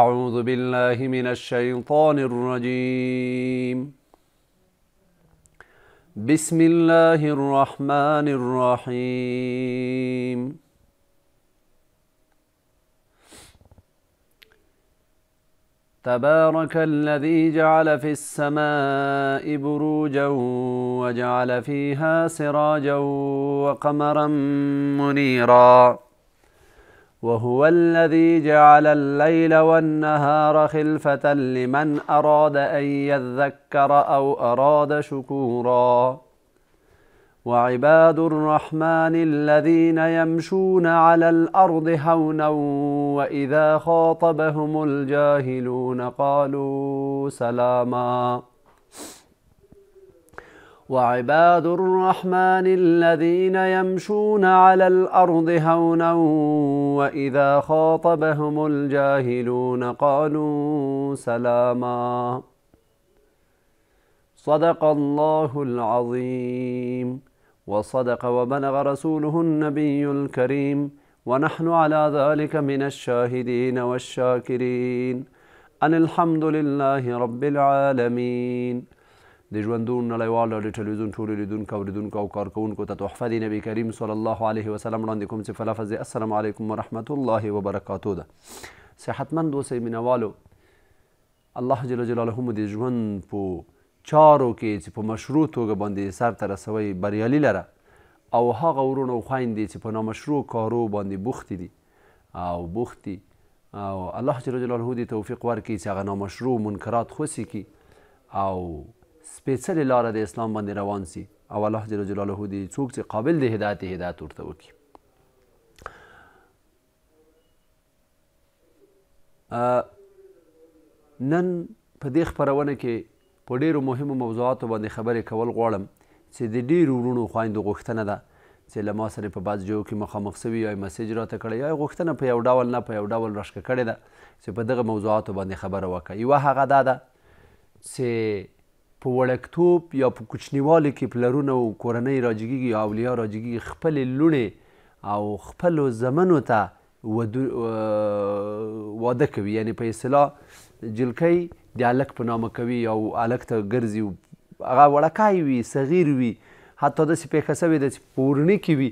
أعوذ بالله من الشيطان الرجيم بسم الله الرحمن الرحيم تبارك الذي جعل في السماء بروجا وجعل فيها سراجا وقمرا منيراً وهو الذي جعل الليل والنهار خلفة لمن أراد أن يذكر أو أراد شكورا وعباد الرحمن الذين يمشون على الأرض هونا وإذا خاطبهم الجاهلون قالوا سلاماً وعباد الرحمن الذين يمشون على الارض هونا واذا خاطبهم الجاهلون قالوا سلاما صدق الله العظيم وصدق وبلغ رسوله النبي الكريم ونحن على ذلك من الشاهدين والشاكرين ان الحمد لله رب العالمين د ژوندون نړیوال راډیو ټلویزیون ټولو لیدونکو اوریدونکو او کارکوونکو ته تحفه د نبي کریم صلی الله علیه وسلم وړاندې کوم چې په لفظ السلام علیکم ورحمت الله وبرکاتو ده صحتمند اوسئ مینهوالو الله جل جلاله مو د ژوند په چارو کې چې په مشروع توګه باندې سرته رسوئ بریالي لره او هغه ورونه او خویندې چې په نامشروع کارو باندې بوختې دي او بوختي او الله جل جلاله دې توفیق ورکړي چې هغه نامشروع منکرات خوسي کی او سپېڅلې لاره د اسلام باندې روان سي او الله جل جلاله دې څوک چې قابل د هدایت هدایت ورته وکړي نن په دې خبرونه کې په ډیرو مهمو موضوعاتو باندې خبرې کول غواړم چې د ډیرو ورونو خویندو غوښتنه ده چې له ما سره په بعض ځایو کې مخامخ سوي یا مسیج راته کړی یا غوښتنه په یو ډول نه په یو ډول رشکه کړې ده چې په دغه موضوعاتو باندې خبره وکړه یوه هغه دا ده چې په وړکتوب یا په کوچنیوالي کې پلرونه او کورنۍ راجګیږي او اولیا راجګیږي خپلې لوڼې او خپلو زمنو ته واده کوي یعنی په اصطلاح جلکۍ د هلک په نامه کوي او هلک ته ګرځي هغه وړکای وي صغیر وي حتی داسې پېښه سوې ده چې په ورني کې وي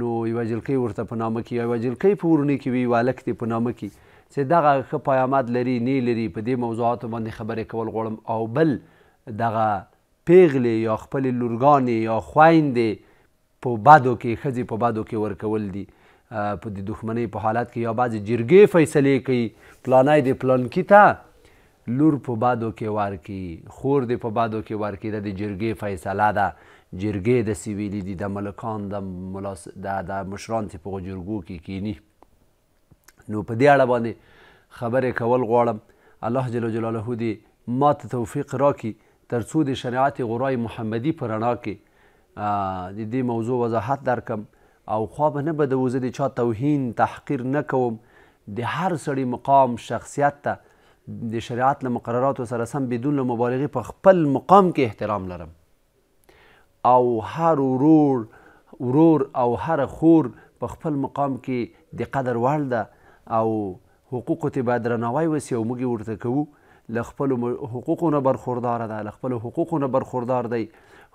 نو یوه جلکۍ ورته په نامه کې یوه جلکۍ په ورني کې وي یوه هلک دې په نامه کې چې دغه ښه پیامد لري نه لري په دې موضوعاتو باندې خبرې کول غواړم او بل دغه پیغلې یا خپلې لورګانې یا خویندې په بدو کې ښځې په بدو کې ورکول دي په د دښمنۍ په حالت کې یا بعضې جرګې فیصلې کوي پلانی د پلانکي ته لور په بادو کې ورکي خور د په بادو کې ورکي د جرګې فیصله ده جرګې د سیویلي دي د ملکان د ملاس د مشران چې په جرګو کې کینی نو په دې اړه باندې خبرې کول غواړم الله جل جلاله دې ما ته توفیق راکړي تر څو د شریعت غورای محمدي په رڼا کې د دې موضوع وضاحت درکم او خوا به نه بدو زه د چا توهین تحقیر نه کوم د هر سړي مقام شخصیت ته د شریعت له مقرراتو سره سم بدون له مبالغې په خپل مقام کې احترام لرم او هر ورور ورور او هر خور په خپل مقام کې د قدر وړ ده او حقوقو ته باید درناوی وسي او موږ یې ورته کوو له خپلو حقوقو نه برخورداره ده له خپلو حقوقو نه برخوردار دی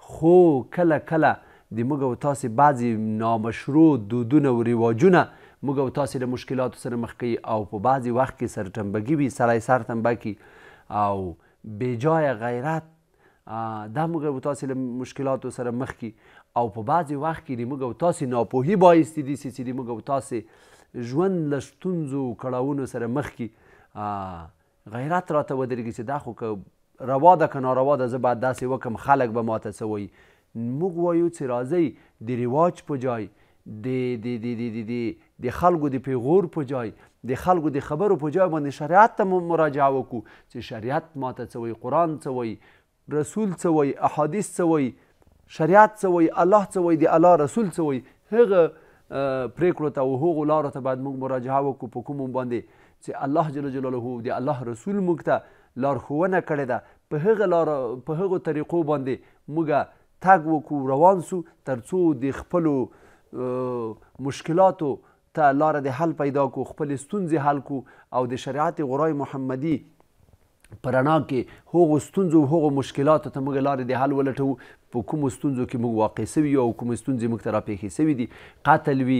خو کله کله د موږ او تاسې بعضې نامشروع دودونه او رواجونه موږ او تاسې له مشکلاتو سره مخ کوي او په بعضې وخت کې سرټنبګي وي سړی سر تنبکي او بېجایه غیرت دا موږ او تاسې له مشکلاتو سره مخ کی او په بعضې وخت کې د موږ او تاسې ناپوهي بایستې دي چې د موږ او تاسې ژوند له ستونزو کړاوونو سره مخ کی غیرت راته ودرېږي چې دا خو که روا ده که ناروا ده زه باید داسې وکم خلک به ماته څه وایي موږ وایو چې راځئ د رواج په جای د د د د د د خلکو د پیغور په جای د خلکو د خبرو په جای باندې شریعت ته مراجعه وکړو چې شریعت ماته څه وایي قرآن څه وایي رسول څه وایي احادیث څه وایي شریعت څه وایي الله څه وایي د الله رسول څه وایي هغه پریکړو ته او هغو لارو ته باید موږ مراجعه وکړو په کومو باندې چې الله جل جلاله د الله رسول موږ ته لارښوونه کړې ده په هغه لارو په هغو طریقو باندې موږ تګ وکړو روان سو ترڅو د خپلو مشکلاتو ته لاره د حل پیدا کو خپل ستونزې حل کو او د شریعت غورای محمدي په رڼا کې هغو ستونزو هغو مشکلاتو ته موږ لارې د حل ولټوو په کوم ستونزو کې موږ واقع سوي او کوم ستونزې موږ ته راپېښې سوي دي قتل وي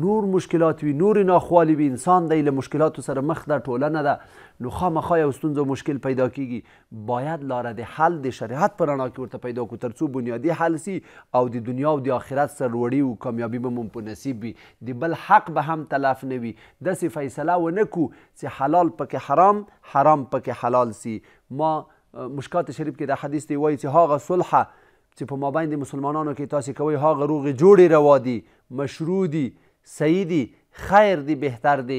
نور مشکلات وي نور ناخوالي وي انسان دی له مشکلاتو سره مخ ده ټولنه ده نو خامخا یو ستونزه مشکل پیدا کیږي باید لاره د حل د شریعت په رڼا کې ورته پیدا کړو ترڅو بنیادی حل سي او د دنیا او د آخرت سروړي او کامیابي به مون په نصیب وي د بل حق به هم تلف نه وي داسې فیصله ونه کړو چې حلال پکې حرام حرام پکې حلال سي ما مشکات شریف کې دا حدیث دی وایي چې هاغه صلحه چې په مابین د مسلمانانو کې تاسې کوئ هغه روغې جوړې روا دي مشروع دي صحیح دي خیر دي بهتر دي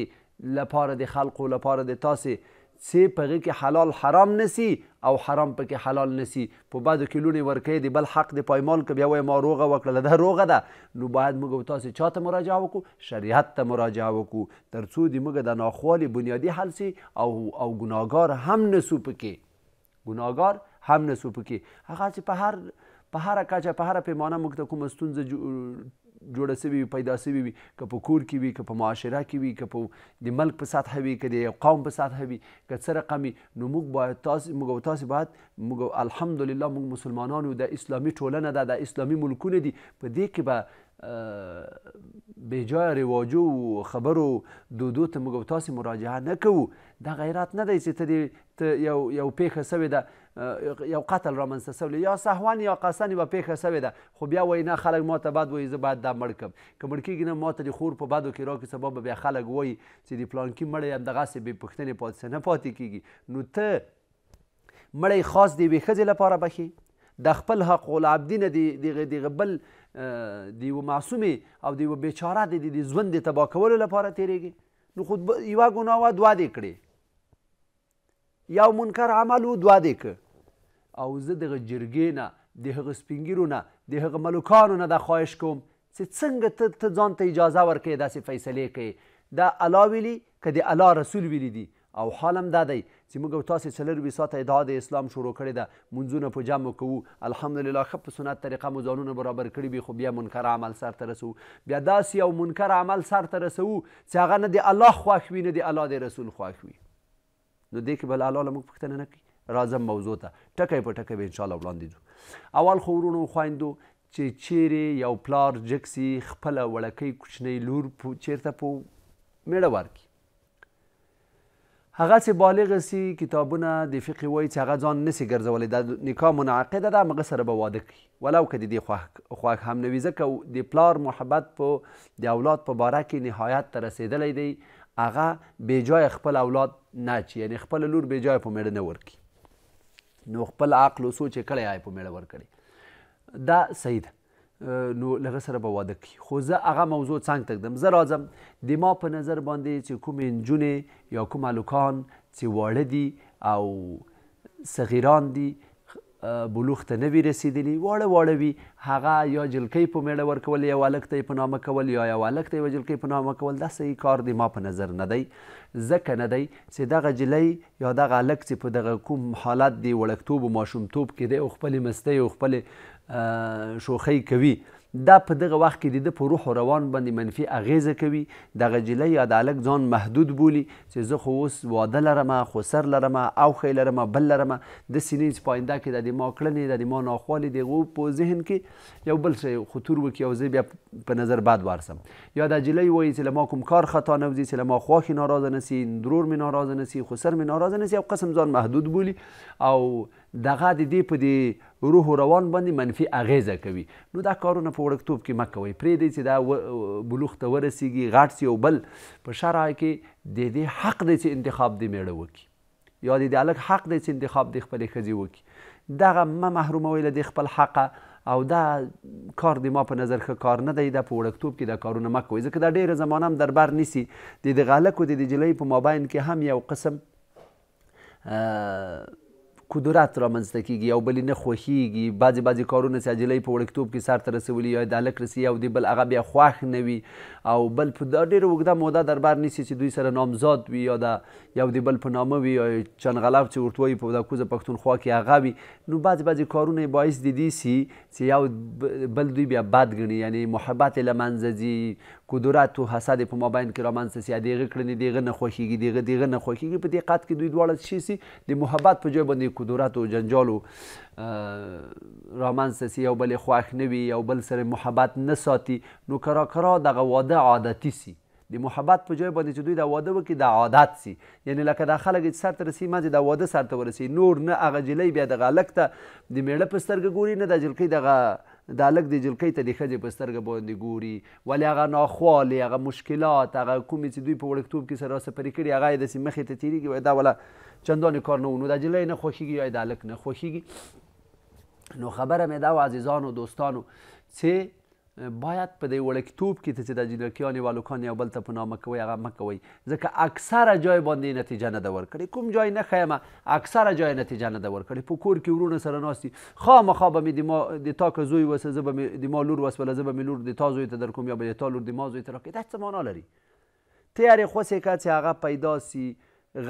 لپاره د خلقو لپاره د تاسې چې په کې حلال حرام نسی او حرام پکې حلال نسی په بعدو کې لونې ورکې دی بل حق د پایمال کې بیا وایي ما روغه وکړله دا روغه ده نو باید موږ تاسې چا ته مراجعه وکړو شریعت ته مراجعه وکړو تر څو د موږ د ناخوالې بنیادي حل سي او او ګناهګار هم نسو پکې ګناهګار هم نسو پکې هغه چې په هر په هر کاچا په هر پیمانه موږ ته کوم ستونزه جوړه سوي پیدا سوي وي که په کور کې وي که په معاشره کې وي که په د ملک په سطح وي که د قوم په سطح وي که څه رقم نو موږ باید تاسې موږ او تاسې باید موږ الحمدلله موږ مسلمانانو د اسلامي ټولنه ده د اسلامي ملکونه دي په دې کې به به جای رواجو و خبرو دودو ته موږ تاسې مراجعه نه کوو دا غیرت نه دی چې ته یو یو پیښه سوې ده یو قتل رامنځته سوی یا سهوان یا قسن به پیښه سوې ده خو بیا وایي نه خلک ماته بعد وایي زه باید دا مړ کړم که مړ کېږي نه ماته د خور په بدو کې راکړي سبا به بیا خلک وایي چې د پلانکي مړی همدغسې بې پوښتنې پاتې نه پاتې کېږي نو ته مړی خاص د یوې ښځې لپاره بخې د خپل حق العبدي نه دغه دغه بل د یوه معصومې او د یوه بیچاره د د ژوند د تباه کولو لپاره تېرېږي نو خو یوه ګناه وه دوه دې کړې یو منکر عمل و دوه دې که او زه دغه جرګې نه د هغه سپینګیرو نه د هغه ملوکانو نه دا خواهش کوم چې څنګه ته ته ځان ته اجازه ورکوې داسې فیصلې کوې دا الله ویلي که د الله رسول ویلي دي او حالم دا دی چې موږ تاسې څلروي ساعته ادعا د اسلام شروع کړې ده منځونه په جمع کوو الحمدلله ښه په سنت طریقه مو ځانونه برابر کړي وي خو بیا منکر عمل سرته رسوو بیا داسې یو منکر عمل سرته رسوو چې هغه نه د الله خوښ وي نه د الله د رسول خوښ وي نو دې کې به له الله له موږ پوښتنه نه کوي راځم موضوع ته ټکی په ټکی به انشاءالله وړاندې ځو اول خو ورونو خویندو چې چیرې یو پلار جکسي خپله وړکۍ کوچنۍ لور چیرته په میړه ورکي هغه سي بالغ سي کتابونه د فقه وایي چې هغه ځان نسی ګرځولی د نکاح منعقده ده هغه سره به واده کوي ولو که د دې خوښ هم نه وي ځکه د پلار محبت په د اولاد په باره کې نهایت ته رسېدلی دی هغه بېجای خپل اولاد نه چي یعنی خپل لور بېجای په میړه نه ورکي نو خپل عقل او سوچ کړی آی په میړه ورکړي دا صحیح ده نو لغه سره به واده کی خو زه هغه موضوع څنګه تک دم زه راځم د ما په نظر باندې چې کوم انجونې یا کوم الوکان چې واړه دي او صغیران دي بلوغ ته نه وي رسیدلی واړه واړه وي هغه یا جلکۍ په میړه ورکول یا والک ته په نامه کول یا یا والک ته یوه جلکۍ په نامه کول دا صحیح کار دی ما په نظر نه دی ځکه نه دی چې دغه جلۍ یا دغه هلک چې په دغه کوم حالت دی وړکتوب او ماشومتوب کې دی او خپلې مستۍ او خپلې شوخۍ کوي دا په دغه وخت کې د ده په روح او روان باندې منفي اغیزه کوي دغه جلۍ یا د هلک ځان محدود بولي چې زه خو اوس واده لرم خو سر لرم اوښی لرم بل لرم داسې نه چې په آینده کې د دې ما کړنې د دې ما ناخوالې د هغو په ذهن کې یو بل شی خطور وکړي او زه بیا په نظر بد ورسم یا دا جلۍ وایي چې له ما کوم کار خطا نه وځي چې له ما خواښې ناراضه نه سي درور مې ناراضه نه سي خو سر مې ناراضه نه سي او قسم ځان محدود بولي او دغه د دې په دې روح و روان باندې منفي اغیزه کوي نو دا کارونه په وړکتوب کې مه کوئ پرېږدئ چې دا بلوغ ته ورسیږي غټ سي او بل په شرع کې د دې حق دی چې انتخاب د میړه وکړي یا د دې هلک حق دی چې انتخاب د خپلې ښځې وکړي دغه مه محروموئ له دې خپل حقه او دا کار د ما په نظر ښه کار نه دی دا په وړکتوب کې دا کارونه مه کوئ ځکه دا ډېره زمانه هم دربر نیسي د دغه هلکو د د نجلۍ په مابین کې هم یو قسم کدورت رامنځته کیږي او بلې نه خوښیږي بعضې بعضې کارونه چې نجلۍ په وړکتوب کې سرته رسولي یا د هلک رسي او د بل هغه بیا خوښ نه وي او بل په دا ډېره اوږده موده دربار نیسي چې دوی سره نامزاد وي یا د یو د بل په نامه وي یا چنغلف چې ورته وایي په دا کوزه پښتونخوا کې هغه وي نو بعضې بعضې کارونه یې باعث د دې سي چې یو بل دوی بیا بد ګڼي یعنې محبت یې له منځه ځي کدورات او حسد په مابین کې رامنځته سي دغه کړنې دغه نه خوښيږي دغه دغه نه خوښيږي په دې قات کې دوی دواړه شي سي د محبت په ځای باندې کدورات او جنجال او رامنځته سي یو بل خوښ نه وي یو بل سره محبت نه ساتي نو کرا کرا دغه واده عادتي سي د محبت په ځای باندې چې دوی د واده وکړي د عادت سي یعنی لکه دا خلک چې سرته رسي مازې د واده سرته ورسي نور نه هغه جلۍ بیا دغه هلک ته د میړه په سترګه ګوري نه د جلکۍ دغه دا لږ د جلکۍ ته د ښځې په سترګه باندې ګوري ولې هغه ناخوالې هغه مشکلات هغه کومې چې دوی په وړکتوب کې سره سپرې کړي هغه یې داسې مخې ته تیریږي وایي دا وله چندانې کار نه ونو دا جلۍ نه خوښیږي یا دا هلک نه خوښیږي نو خبره مې دا و عزیزانو دوستانو چې باید په دې وړکتوب کې ته چې د جنکیان یو لوکان یو بل ته په نامه کوي هغه مه کوي ځکه اکثره جای باندې نتیجه نه ده ورکړې کوم جای نه ښیم اکثره جای نتیجه نه ده ورکړې په کور کې ورونه سره ناستي خامخا به مې د ما د تا که زوی وسه زه به مې د ما لور وسوله زه به مې لور د تا زوی ته درکوم یا به د تا لور د ما زوی ته راکړې دا څه معنا لري ته هرې خوسې که چې هغه پیدا سي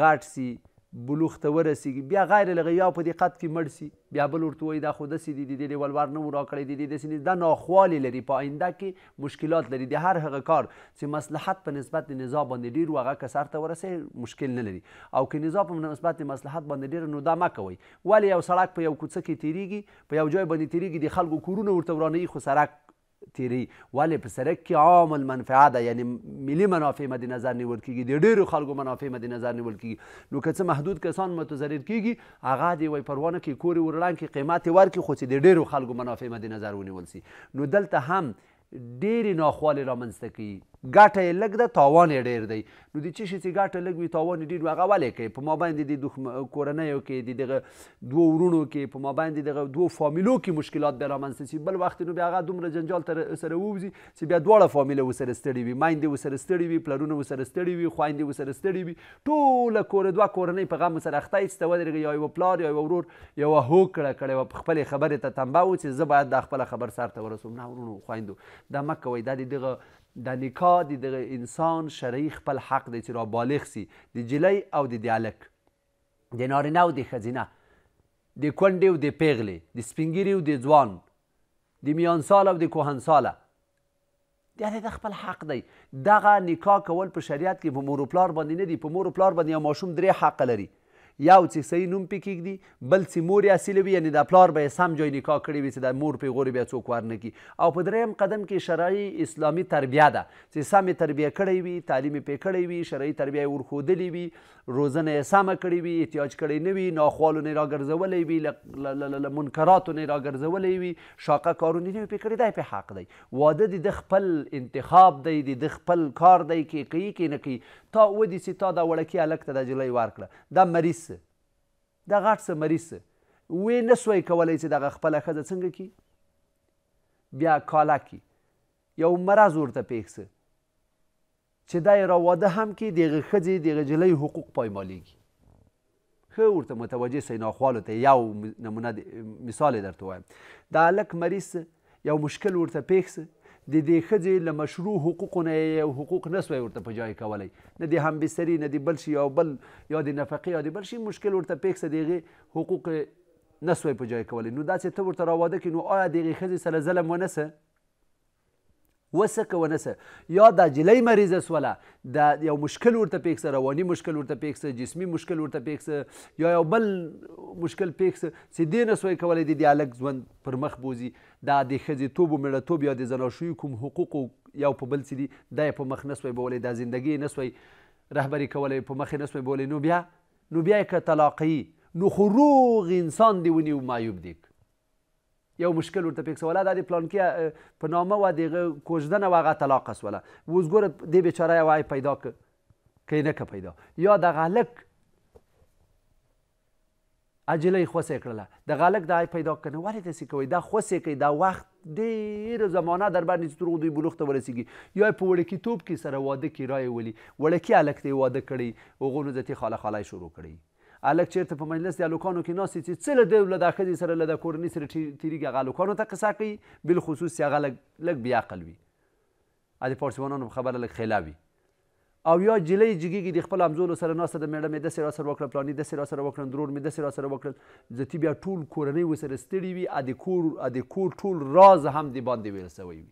غټ سي بلوغ ته ورسیږي بیا غیر لغوي او په دقت کې مړ سي بیا بل ورته وایي دا خو داسې دي د دې لیول وار نه مو راکړی دی داسې نه دا ناخوالې لري په آینده کې مشکلات لري د هر هغه کار چې مصلحت په نسبت د نظام باندې ډیر و هغه که سرته ورسوي مشکل نه لري او که نظام په نسبت د مصلحت باندې ډیر نو دا مه کوئ ولې یو سړک په یو کوڅه کې تیریږي په یو ځای باندې تیریږي د خلکو کورونه ورته ورانوي خو سړک تیری ولی په سرک کې عام المنفعه ده یعنی ملي منافع مد نظر نیول کیږي د ډیرو خلکو منافع مد نظر نیول کیږي نو که څه محدود کسان متضرر کیږي هغه د یوې پروانه کې کورې ورلان کې قیمت ورکړي خو چې د ډیرو خلکو منافع مد نظر ونیول سي نو دلته هم ډیرې ناخوالې رامنځته کوي ګاټه یې لږ ده تاوان یې ډیر دی نو د چی شي چې ګاټه لږ وي تاوان یې ډیر وي هغه ولې کوي په مابین د کورنیو کې د دغه دوو ورونو کې په مابین د دغه دوو فامیلو کې مشکلات بیا رامنځته شي بل وخت نو بیا هغه دومره جنجال تر سره ووځي چې بیا دواړه فامیله ورسره ستړي وي میندې ورسره ستړي وي پلرونه ورسره ستړي وي خویندې ورسره ستړي وي ټوله کور دوه کورنۍ په غم سره اخته ایسته ودرېږي یا یوه پلار یا یوه ورور یوه هوکړه کړې وه په خپلې خبرې ته تنبه و چې زه باید دا خپله خبر سر ته ورسوم نه ورونو خویندو دا مه کوئ دا د دغه د نکاح د دغه انسان شرعي خپل حق دی چې را بالغ سي د جلی او د دیالک د نارینه او د ښځینه د کونډې او د پیغلې د سپینګیري او د ځوان د میانسال او د کهنساله دا د خپل حق دی دغه نکاح کول په شریعت کې په مور پلار باندې نه دی په مور پلار باندې یو ماشوم درې حق لري یو چې صحیح نوم پې کېږدي بل چې مور یې اصیله وي یعنې دا پلار به یې سم جای نکاح کړی وي چې د مور پیغورې بیا څوک ور نه کي او په دریم قدم کې شرعي اسلامي تربیه ده چې سمې تربیه کړی وي تعلیم یې پې کړی وي شرعي تربیه یې ورښودلې وي روزنه یې سمه کړې وي احتیاج کړی نه وي ناخوالو نه یې راګرځولی وي له منکراتو نه یې راګرځولی وي شاقه کارونه نه یې پې کړي دا یې پې حق دی واده د خپل انتخاب دی د خپل کار دی کې کوي کې نه کوي تا ودی سي تا دا وړکی هلک ته دا جلۍ ورکړه دا مریض سه دا غټ سه مریض سه وې نه سوی کولی چې دغه خپله ښځه څنګه کی بیا کاله کی یو مرض ورته پېښ سه چې دا یې راواده هم کې دغه ښځې دغه جلۍ حقوق پایمالیږي ښه ورته متوجه سئ ناخوالو ته یو نمونه مثال یې درته وایم دا هلک مریض سه یو مشکل ورته پېښ سه د دې ښځې له مشروع حقوقو نه یو حقوق نسوی ورته په جای کولی نه د همبستري نه د بل شي یا بل یا د نفقې یا د بل شي مشکل ورته پیښ د هغې حقوق نسوی په جای کولی نو داسې ته ورته راواده کې نو آیا د هغې ښځې سره ظلم ونسه وسکه ونسه یا دا جلی مریضه سوله دا یو مشکل ورته پیښ سره رواني مشکل ورته پیښ سره جسمي مشکل ورته پیښ سره یا یو بل مشکل پیښ سره چې دې نه سوی کولی د دیالګ ژوند پر مخ بوزي دا د ښځېتوب و مېړهتوب یا د زناشویو کوم حقوق یو په بل څه دي دا یې په مخ نه سوی بولی دا زندګي یې نه سوی رهبري کولی په مخ یې نه سوی بولی نو بیا نو بیا یې که طلاقیي نو خو روغ انسان دې ونیو معیوب دیک یو مشکل ورته پېښ سواله د پلانکې په نامه و دغه کوژدنه و هغه طلاق سواله اوس ګوره دې بیچاره یو عیب پیدا که که نه که پیدا یا دغه هلک عجله یې خوسې کړله دغه هلک دا عیب پیدا که نه ولې داسې کوئ دا خوسې کوي دا وخت ډېره زمانه در باندې تر دوی بلوغ ته ورسېږي یا په وړکیتوب کې سره واده کې رایې ولي وړکي هلک ته یې واده کړی هغو نو ځتې خاله خاله شروع کړی الک چیرته په مجلس د الکانو کې ناست چې څه له دی له دا ښځې سره له دا کورنۍ سره تیریږي هغه الکانو ته قصه کوي بالخصوص چې هغه لږ بیعقل وي ا د پارسیوانانو په خبره لږ خیله وي او یا جلی جګیږي د خپل همزولو سره ناسته د میړه مې داسې را سره وکړه پلاني داسې را سره وکړه درور مې داسې را سره وکړل زتي بیا ټول کورنۍ ورسره ستړي وي ا د کور ا د کور ټول راز هم د باندې ویل سوی وي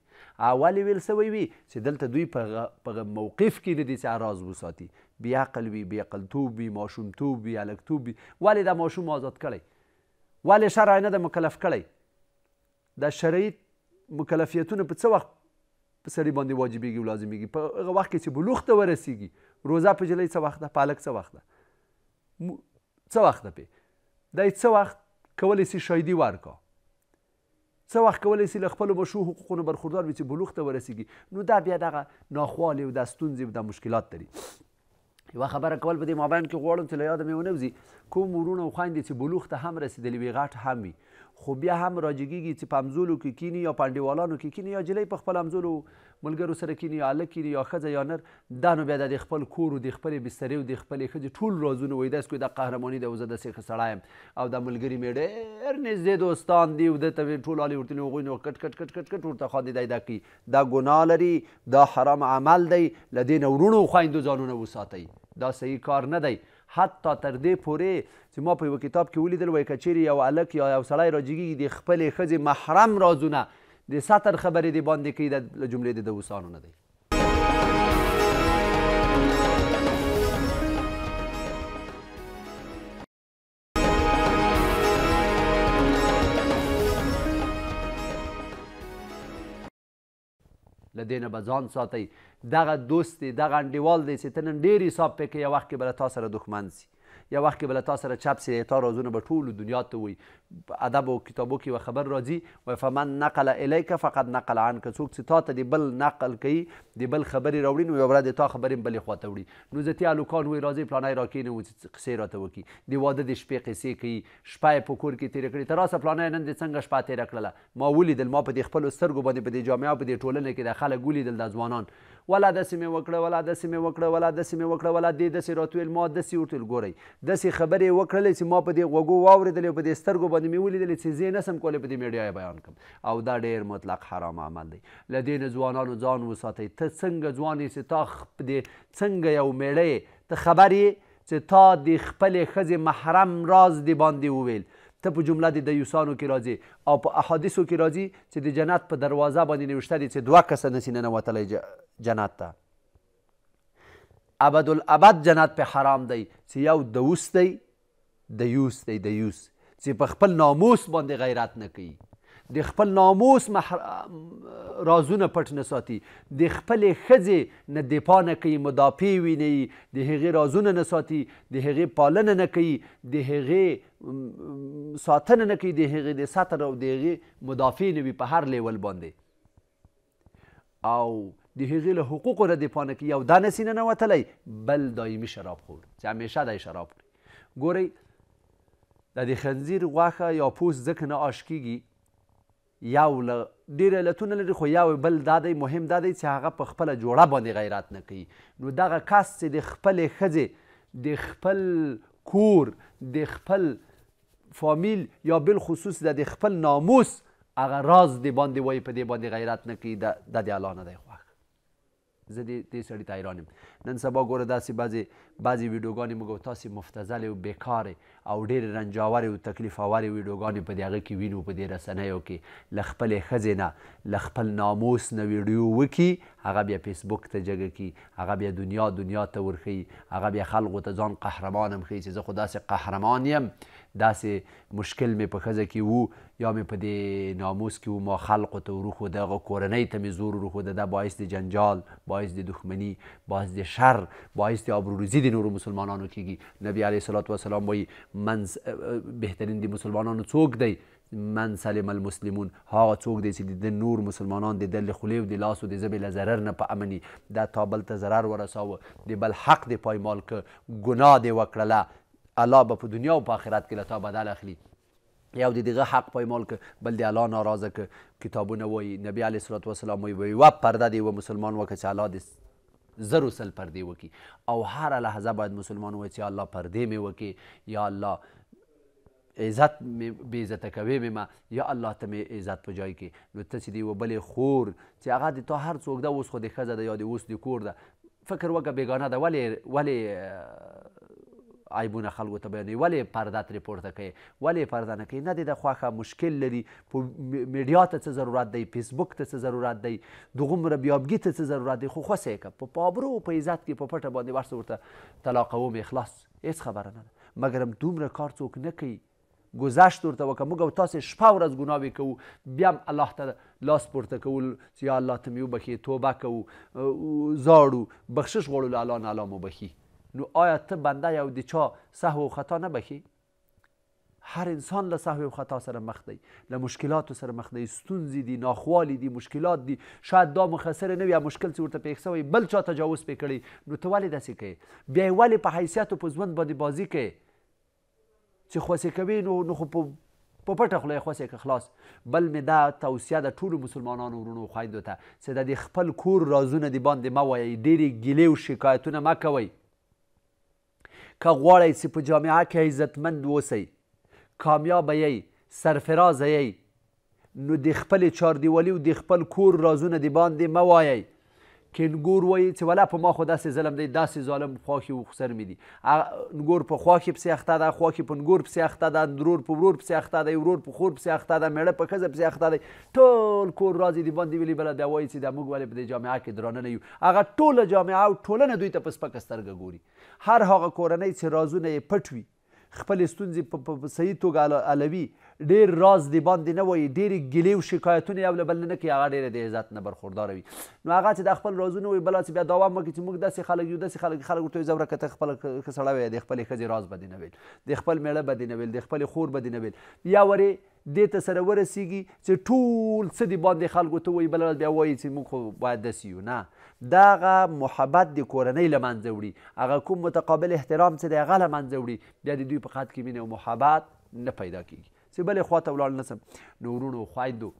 اول ویل سوی وي چې دلته دوی په موقف کې نه دي چې راز وساتي بی عقل وي بی عقلتوب وي ماشومتوب وي هلکتوب وي ولې دا ماشوم آزاد کړی ولې شرع نه ده مکلف کړی دا شرعي مکلفیتونه په څه وخت په سړي باندې واجبېږي او لازمېږي په هغه وخت کې چې بلوغ ته ورسیږي روزه په جلۍ څه وخت ده په هلک څه وخت ده څه وخت ده پې دی څه وخت کولی سي شایدي ورکا څه وخت کولی سي له خپلو بشو حقوقونو برخوردار وي چې بلوغ ته ورسیږي نو دا بیا دغه ناخوالې او دا ستونزې او دا مشکلات لري یوه خبره کول په دې مابین کې غواړم چې له یاده مې ونه وځي کوم ورونه او خویندې چې بلوغ ته هم رسېدلي وي غټ هم وي خو بیا هم راجګېږي چې په همزولو کې کینی یا پانډیوالانو کې کینی یا جلۍ په خپل همزولو ملګرو سره کینی یا هلک کینی یا ښځه یا نر دا نو بیا د دې خپل کور د خپلې بسترې او د خپلې ښځې ټول رازونه وایي داسې کوي دا قهرماني دی او زه داسې ښه سړی یم او دا ملګري مې ډېر نږدې دوستان دي او ده ته ټول حالې ورته هغوی نو کټ کټ کټ کټ کټ ورته خواندي دی دا کوي دا ګناه لري دا حرام عمل دی له دې نه ورونو خویندو ځانونه وساتئ دا صحیح کار نه دی حتی تر دې پورې چې ما په یوه کتاب کې ولیدل وایي که چیرې یو هلک یا یو سړی راجیږي د خپلې ښځې محرم رازونه د سطر خبرې دې باندې کوي د جملې د دوسانو نه دی له دې نه به ځان ساتئ دغه دوست دی دغه انډیوال دی چې ته نن ډېر حساب پې کوې یو وخت کې به له تا سره دښمن سي یو وخت کې به له تا سره چپ سي تا رازونه به ټولو دنیا ته وایي ادب او کتابو کې یوه خبر راځي وایي فمن نقل الیک فقد نقل عنک څوک چې تا ته د بل نقل کوي د بل خبرې راوړي نو یوه ورځ د تا خبرې بلې خواته وړي نو ځتي هلکان وایي راځئ پلانی راکښېنو چې قصې راته وکړي د واده د شپې قصې کوي شپه یې په کور کې تېره کړې ته راسه پلانی نن دې څنګه شپه تېره کړله ما ولیدل ما په دې خپلو سترګو باندې په دې جامعه په دې ټولنه کې د خلک ولیدل د ځوانان ولا داسې مې وکړه ولا داسې مې وکړه ولا داسې مې وکړه ولا دې داسې راته ویل ما داسې ورته ویل ګورئ داسې خبرې یې وکړلې چې ما په دې غوږو واورېدلې په دې سترګو باندې مې ولیدلې چې زه یې نسم کولی په دې میډیا بیان کړم او دا ډېر مطلق حرام عمل دی له دې نه ځوانانو ځان وساتئ ته څنګه ځوان یې چې تا څنګه یو میړه ته خبر یې چې تا د خپلې ښځې محرم راز دې باندې وویل ته په جمله د دیوسانو کې راځي او په احادیثو کې راځي چې د جنت په دروازه باندې نوشته دي چې دوه کسه نسي ننوتلی جنت ته ابد الابد جنت په حرام دی چې یو دوس دی دیوس دی دیوس چې په خپل ناموس باندې غیرت نه کوي د خپل ناموس محر... رازونه پټ نه ساتي د خپلې ښځې نه دفاع نه کوي مدافع ویني د هغې رازونه نه ساتي د هغې پالنه نه کوي د هغې ساتنه نه کوي د هغې د سطر او د هغې مدافع نه وي په هر لیول باندې او د هغې له حقوقو نه دې پانه کوي یو دا نسي نه نوتلی بل دایمي شراب خور چې همیشه دی شراب خوري ګورئ د د خنزیر غوښه یا پوست ځکه نه آش کیږي یو له ډېر علتونه لري خو یو بل دا دی مهم دا دی چې هغه په خپله جوړه باندې غیرت نه کوي نو دغه کس چې د خپلې ښځې د خپل کور د خپل فامیل یا بالخصوص د خپل ناموس هغه راز دی باندې وای په دې باندې غیرت نه کوي د د الله نه دی خو زه دې دې سړي ته حیران یم نن سبا ګوره داسې بعضې بعضې ویډیوګانې موږ تاسې مفتزلې او بېکارې او ډېرې رنجاورې او تکلیف اورې ویډیوګانې په دې هغه کې وینو په دې رسنیو کې له خپلې ښځې نه له خپل ناموس نه ویډیو وکړي هغه بیا فیسبوک ته جګه کی هغه بیا دنیا دنیا ته ورخی هغه بیا خلقو ته ځان قهرمانم خی چې زه خو داسې قهرمان یم داسې مشکل مې په ښځه کې وو یا مې په دې ناموس کې و ما خلقو ته وروښوده هغه کورنۍ ته مې زور وروښوده دا باعث د جنجال باعث د دښمني باعث د شر باعث د آبروریزي د نورو مسلمانانو کیږي نبی علیه صلات وسلام وایي من بهترین د مسلمانانو څوک دی من سلم المسلمون هغه څوک دی چې د نور مسلمانان د دل خولې او د لاس او د ژبې له ضرر نه په امني دا تا بل ته ضرر ورساوه د بل حق د پایمال که ګناه دې وکړله الله به په دنیا او په آخرت کې له تا بدل اخلي یو د دغه حق پایمال که بل د الله ناراضه که کتابونه وایي نبی علیه صلات وسلام وایي یوه پرده د یوه مسلمان وکړه چې الله د زرو سل پردې وکړي او هره لحظه باید مسلمان وایي چې الله پردې مې وکړي یا الله عزت مې بې عزته کوې مې ما یا الله ته مې عزت په جای کې نو ته چې د یوه بلې خور چې هغه د تا هر څوک ده اوس خو د ښځه ده یا د اوس د کور ده فکر وکړه بیګانه ده ولې ولې عیبونه خلکو ته بیانوي ولې پرده ترې پورته کوي ولې پرده نه کوي نه دې د خوښه مشکل لري په میډیا ته څه ضرورت دی فیسبوک ته څه ضرورت دی دوغومره بیابګي ته څه ضرورت دی خو خوسه یې که په پابرو په عزت کې په پټه باندې ورسه ورته طلاقوم اخلاص هیڅ خبره نه ده مګر دومره کار څوک نه کوي گذشت ورته وکړه موږ او تاسې شپه ورځ ګناوې کوو بیا هم الله ته لاس پورته کول چې یا الله ته مې وبښې توبه کوو ژاړو بخشش غواړو له الله نه الله مو بخي نو آیا ته بنده یو د چا سهو و خطا نبخی هر انسان له سهو و خطا سره مخ دی له مشکلاتو سره مخ دی ستونزې دي ناخوالي دي مشکلات دي شاید دا مخسره نه وي مشکل چې ورته پیښ سوی بل چا تجاوز پې کړی نو ته ولې داسې کوې بیا یې ولې په حیثیت په ژوند باندې بازی کوې چې خوسې کوې نو نو خو په پټه خوله یې خوسې که خلاص بل مې دا توصیه د ټولو مسلمانانو ورونو خویندو ته چې د خپل کور رازونه د باندې مه وایئ ډېرې ګیلې او شکایتونه مه کوئ که غواړئ چې په جامعه کې عزتمند اوسئ کامیابه یئ سرفرازه یئ نو د خپلې چاردیوالي او د خپل کور رازونه د باندې مه وایئ کې نګور وایي چې ولا په ما خو داسې ظلم دی داسې ظالم خواښې وخسر مې دي نګور په خواښې پسې اخته ده خواښې په نګور پسې اخته ده درور په ورور پسې اخته دی ورور په خور پسې اخته ده میړه په ښځه پسې اخته دی ټول کور راځي دی باندې ویلي بله دی وایي چې دا موږ ولې په دې جامعه کې درانه نه یو هغه ټوله جامعه او ټولنه دوی ته په سپکه سترګه ګوري هر هغه کورنۍ چې رازونه یې پټ وي خپلې ستونزې په صحیح توګه علوي ډیر راز دی باندې نه وایي ډیر ګلې او شکایتونه یو بل نه کوي هغه ډیره د عزت نه برخوردار وي نو هغه چې د خپل رازونه وي بل چې بیا داوا مکه چې موږ داسې خلک یو داسې خلک خلک ورته زوره کته خپل کسړه وي د خپل خزي راز بد نه ویل د خپل میړه بد نه ویل د خپل خور بد نه ویل یا وره دې ته سره ورسیږي چې ټول څه دی باندې خلکو ته وي بل بیا وایي چې موږ خو باید داسې یو نه دغه محبت د کورنۍ له منځه وړي هغه کوم متقابل احترام چې دی هغه له منځه وړي بیا د دوی په خط کې مینه او محبت نه پیدا کیږي چې بلې خوا ته ولاړ نسم نو وروڼو خویندو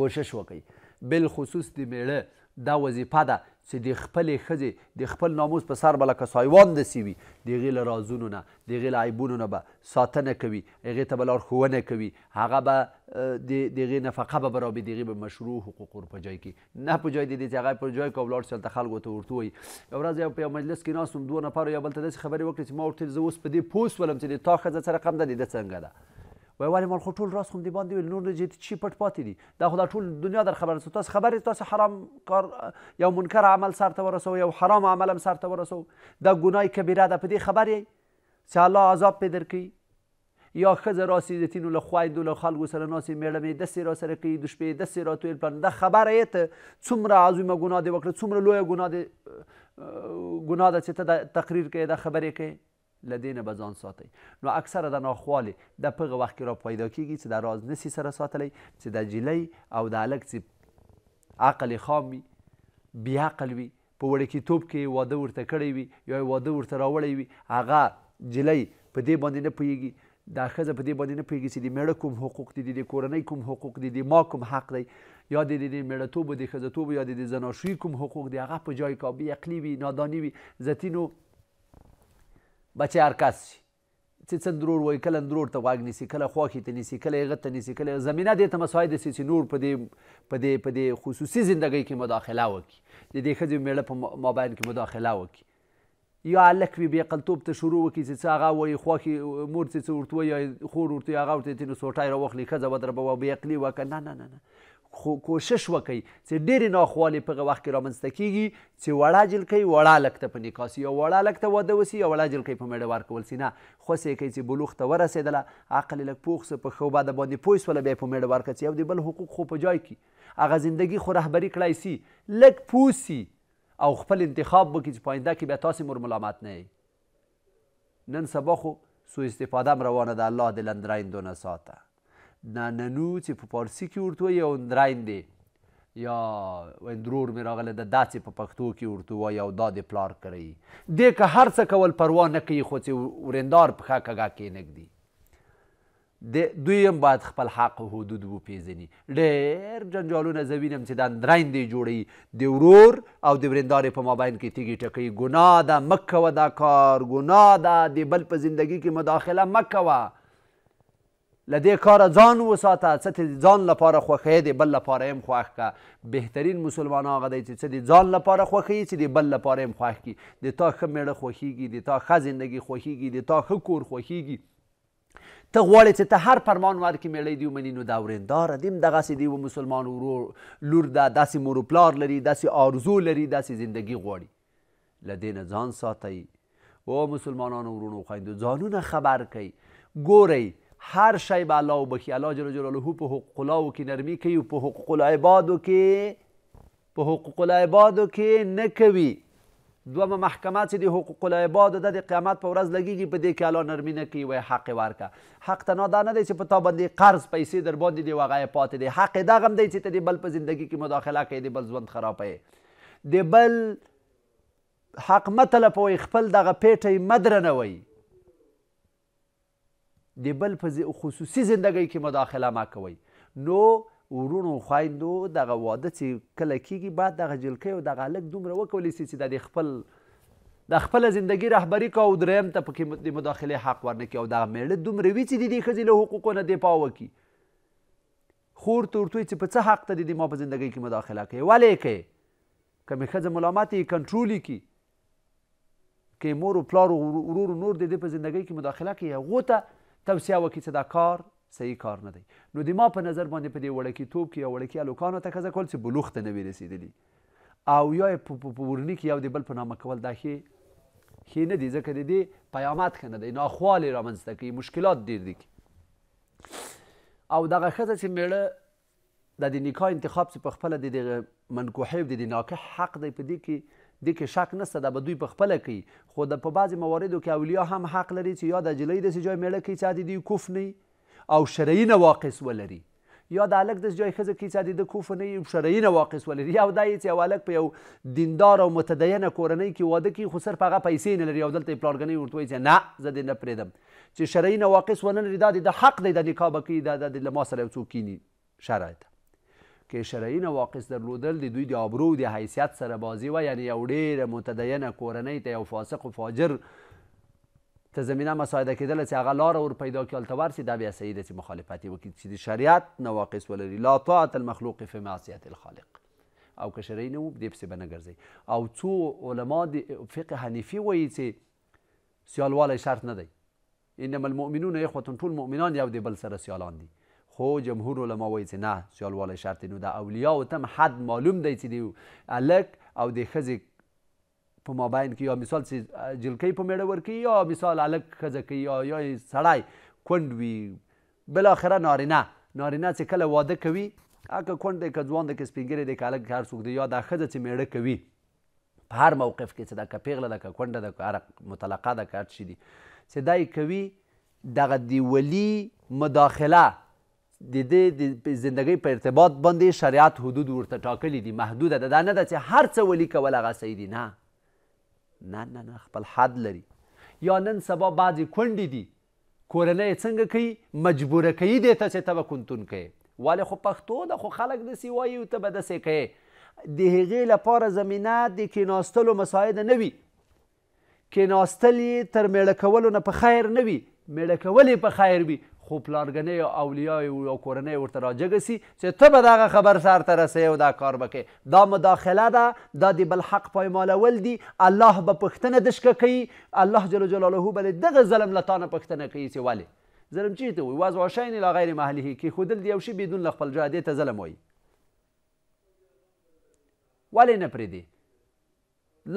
کوشش وکړئ بالخصوص د میړه دا وظیفه ده چې د خپلې ښځې د خپل ناموس په سر به لکه سایوان داسې وي د هغې له رازونو نه د هغې له عیبونو نه به ساتنه کوي هغې ته به لارښوونه کوي هغه به د د هغې نفقه به به راوړي د هغې به مشروع حقوق ور په جای کې نه په جای د دې چې هغه پر جای که ولاړ شي هلته خلکو ته ورته وایي یو ورځ یو په یو مجلس کې ناست وم دوه نفرو یو بل ته داسې خبرې وکړې چې ما ورته زه اوس په دې پوه سولم چې د تا ښځه څه رقم ده د ده څنګه ده وای ولې مال خو ټول راز خو دې باندې ویل نور چې چی پټ پاتې دي دا خو دا ټول دنیا در خبره تاسو خبره تاسو حرام کار یو منکر عمل سرته ورسو یو حرام عمل هم سرته ورسو دا ګناه کبیره ده په دې خبرې چې الله عذاب پې درکوي یا ښځه راسي نو له خویندو له خلکو سره ناسې میړه مې داسې را سره کوي د شپې داسې را تویل پلان دا خبره یې ته څومره عظیمه ګناه دې وکړه څومره لویه ګناه دې ګناه ده چې ته تقریر کوې دا خبرې کوې لدین به ځان ساتي نو اکثره د ناخوالې د پغه وخت کې را پیدا کیږي چې د راز نسی سره ساتلی چې د جلۍ او د هلک چې عقل خام وي بیعقل وي په وړکې توپ کې واده ورته کړی وي یا واده ورته راوړی وي هغه جلۍ په دې باندې نه پوهیږي دا ښځه په دې باندې نه پوهېږي چې د میړه کوم حقوق دي د کورنۍ کوم حقوق دي د ما کوم حق دی یا د د میړهتوب د ښځهتوب یا د زناشویي کوم حقوق دی هغه په جای کابي عقلي وي ناداني وي ځتینو بچی هر کس شي چې څه درور وایي کله درور ته غوږ نیسي کله خواښې ته نیسي کله هغه ته نیسي کله زمینه دې ته مساعده سي چې نور په دې په دې په دې خصوصي زندګۍ کې مداخله وکړي د دې ښځې میړه په مابین کې مداخله وکړي یا هلک وي بیعقلتوب ته شروع وکړي چې څه هغه وایي خواښې مور چې څه ورته وایي یا خور ورته وایي هغه ورته تینو سوټی راواخلي ښځه ودربه وه بیعقلي وکړه نه نه نه نه خو کوشش وکړي چې ډېرې ناخوالې په هغه وخت کې رامنځته کیږي چې وړه جلکۍ وړه هلک ته په نکاح سي او وړه هلک ته واده وسي او وړه جلکۍ په میړه ورکول سي نه خوسې یې کوي چې بلوغ ته ورسېدله عقل یې لږ پوخ څه په ښه باده باندې پوه شوله بیا یې په میړه ورکړه چې یو د بل حقوق خو په ځای کړي هغه زندگی خو رهبري کړی سي لږ پوه سي او خپل انتخاب وکړي چې په آینده کې بیا تاسې مور ملامت نه نن سبا خو سوء استفاده هم روانه ده الله دلندرین دونه ساته ناننو چې په فارسي کې ورته وایي او اندراین دی یا اندرور مې راغله د داسې په پښتو کې ورته وایي او دا د پلار کړی دی که هر څه کول پروا نه کوي خو چې ورندار پښه کږه کېنږدي د دوی هم باید خپل حق و حدود وپېژني ډېر جنجالونه زه وینم چې دا اندرین دی جوړوي د ورور او د ورېندارې په مابین کې تیږې ټکوي ګناه ده مه کوه دا کار ګناه ده د بل په زندګي کې مداخله مه کوه لدې کار ځان وساته څه دې ځان لپاره خوښې دې بل لپاره هم خوښ کا بهترین مسلمان هغه دی چې څه دې ځان لپاره خوښې چې دې بل لپاره هم خوښ کی د تا ښه میړه خوښیږي د تا ښه زندگی خوښیږي د تا ښه کور خوښیږي ته غواړې چې ته هر فرمان ورکې میړی دي ومني نو دا ورېنداره دي هم دغسې دی و مسلمان ورور لور ده داسې مور پلار لري داسې آرزو لري داسې زندگی غواړي له دې نه ځان ساتئ او مسلمانانو ورونو خویندو ځانونه خبر کوئ ګورئ هر شی به الله وبخي الله جل جلاله په حقوق الله کې نرمي کوي په حقوق العبادو کې په حقوق العبادو کې نه کوي دومه محکمه چې د حقوق العبادو د قیامت په ورځ لګیږي په دې کې الله نرمي نه کوي وای حق ورکا حق تنا دا نه دی چې په تا باندې قرض پیسې در باندې دی وغه پاتې دی حق دا غم دی چې ته د بل په زندگی کې مداخله کوي د بل ژوند خرابې د بل حق مطلب وای خپل دغه پیټې مدرنه وای د بل په خصوصي زندګۍ کې مداخله ما کوئ نو ورونو خویندو دغه واده چې کله کیږي بعد دغه جلکۍ او دغه هلک دومره وکولی سي چې دا د خپل د خپل زندگی رهبری کو او دریم ته پکې د مداخله حق ورنکي او دغه میړه دومره وی چې د دې ښځې له حقوقو نه دفاع وکړي خور تورتوی چې په څه حق ته د دې ما په زندګۍ کې مداخله کوي ولې کوي که مې ښځه ملامت یې کنټرول کړي که مور و پلار و ورور و نور د دې په زندګۍ کې مداخله کوي هغو ته توصیه وکړي چې دا کار صحیح کار نه دی نو د ما په نظر باندې په دې وړکي توپ کې یو وړکي الوکانو ته ښځه کول چې بلوغ ته نه وي رسېدلي او یا یې په ورني کې یو د بل په نامه کول دا ښې ښې نه دي ځکه د دې پیامد ښه نه دی ناخوالې رامنځته کوي مشکلات ډېر دي او دغه ښځه چې میړه د د نکاح انتخاب چې په خپله د دغه منکوحې د د ناکه حق دی په دې کې دې کې شک نشته دا به دوی په خپله کوي خو د په بعضې مواردو کې اولیا هم حق لري چې یا د نجلۍ داسې جای میړه کوي چې دوی کوف نه او شرعي نواقص ولري یا د هلک داسې جای ښځه کوي چې د کوف نه یي شرعي نواقص ولري او دا یې چې یو هلک په یو دیندار او متدینه کورنۍ کې واده کوي خو صرف هغه پیسې نه لري او دلته یې پلارګنۍ ورته وایي چې نه زه دې نه پرېږدم چې شرعي نواقص ونه لري دا د حق دی د نکاح به کوي دا د ما سره یو څوک کینی شرعی ته کې شرعي نواقص درلودل د دوی د آبرو د حیثیت سره بازی وه یعنی یو ډېره متدینه کورنۍ ته یو فاسق و فاجر ته زمینه مساعده کېدله چې هغه لاره ور پیدا کړي هلته ورسي دا بیا صحیح ده چې مخالفت یې وکړي چې د شریعت نواقص ولري لا طاعت المخلوق فی معصیت الخالق او که شرعي نه و دې پسې به نه ګرځئ او څو علما د فقه حنیفي وایي چې سیالوالی شرط نه دی انما المؤمنون اخوة ټول مؤمنان یو د بل سره سیالان دي خو جمهور علما وایي چې نه سیالوالی شرط دی نو د اولیاو ته حد معلوم دی چې د هلک او د ښځې په مابین کې یا مثال چې جلکۍ په میړه ورکوي یا مثال هلک ښځه کوي یا یا سړی کونډ وي بلاخره نارینه نارینه چې کله واده کوي هغه کونډ دی که ځوان دی که سپینګیری دی که هلک هر څوک دی یا دا ښځه چې میړه کوي په هر موقف کې چې دا که پیغله ده که کونډه ده که هر مطلقه ده که هر شي دي چې دا یې کوي دغه د ولي مداخله د دې د زندګۍ په ارتباط باندې شریعت حدود ورته ټاکلي دي محدوده ده دا نه ده چې هر څه ولي کول هغه صحیح دي نه نه نه نه خپل حد لري یا نن سبا بعضې کونډې دي کورنۍ څنګه کوي مجبوره کوي دې ته چې ته به کونتون کوې ولې خو پښتو ده خو خلک داسې وایي او ته به داسې کوې د هغې لپاره زمینه د کیناستلو مساعده نه وي کیناستل یې تر میړه کولو نه په خیر نه وي میړه کول په خیر وي خو پلارګنۍ او اولیاء او کورنۍ ورته راجګه سي چې ته به دغه خبر سرته رسوې او دا کار بکې دا مداخله ده دا د بل حق پایمالول دي الله به پوښتنه دشکه کوي الله جل جلاله به دغه ظلم له تا نه پوښتنه کوي چې ولې ظلم چیرته وي وضع شین لا غیر محله کیښودل د یو شي بدون له خپل جادې ته ظلم وایي ولې نه پرېږدي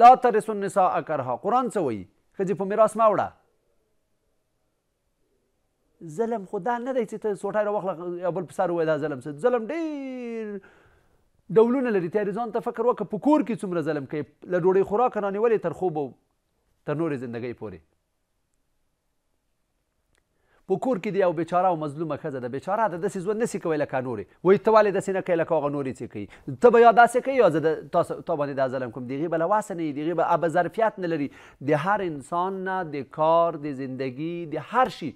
لا ترسو النساء کرها قرآن څه وایي ښځې په میراث مه وړه ظلم خو دا نه دی چې ته سوټی راواخله یو بل په سر ووایې دا ظلم څه ظلم ډېر ډولونه لري تیارې ځان ته فکر وکړه په کور کې څومره ظلم کوي له ډوډۍ خوراکه نه نیولې تر خوب تر نورې زندګۍ پورې په کور کې دی یو بیچاره او مظلومه ښځه ده بیچاره ده داسې ژوند نسي کوی لکه نورې وایي ته ولې داسې نه کوې لکه هغه نورې څه کوي ته به یا داسې کوي یا زه تا باندې دا ظلم کوم د هغې به له وسه نه وي د هغې به ظرفیت نه لري د هر انسان نه د کار د زندګي د هر شي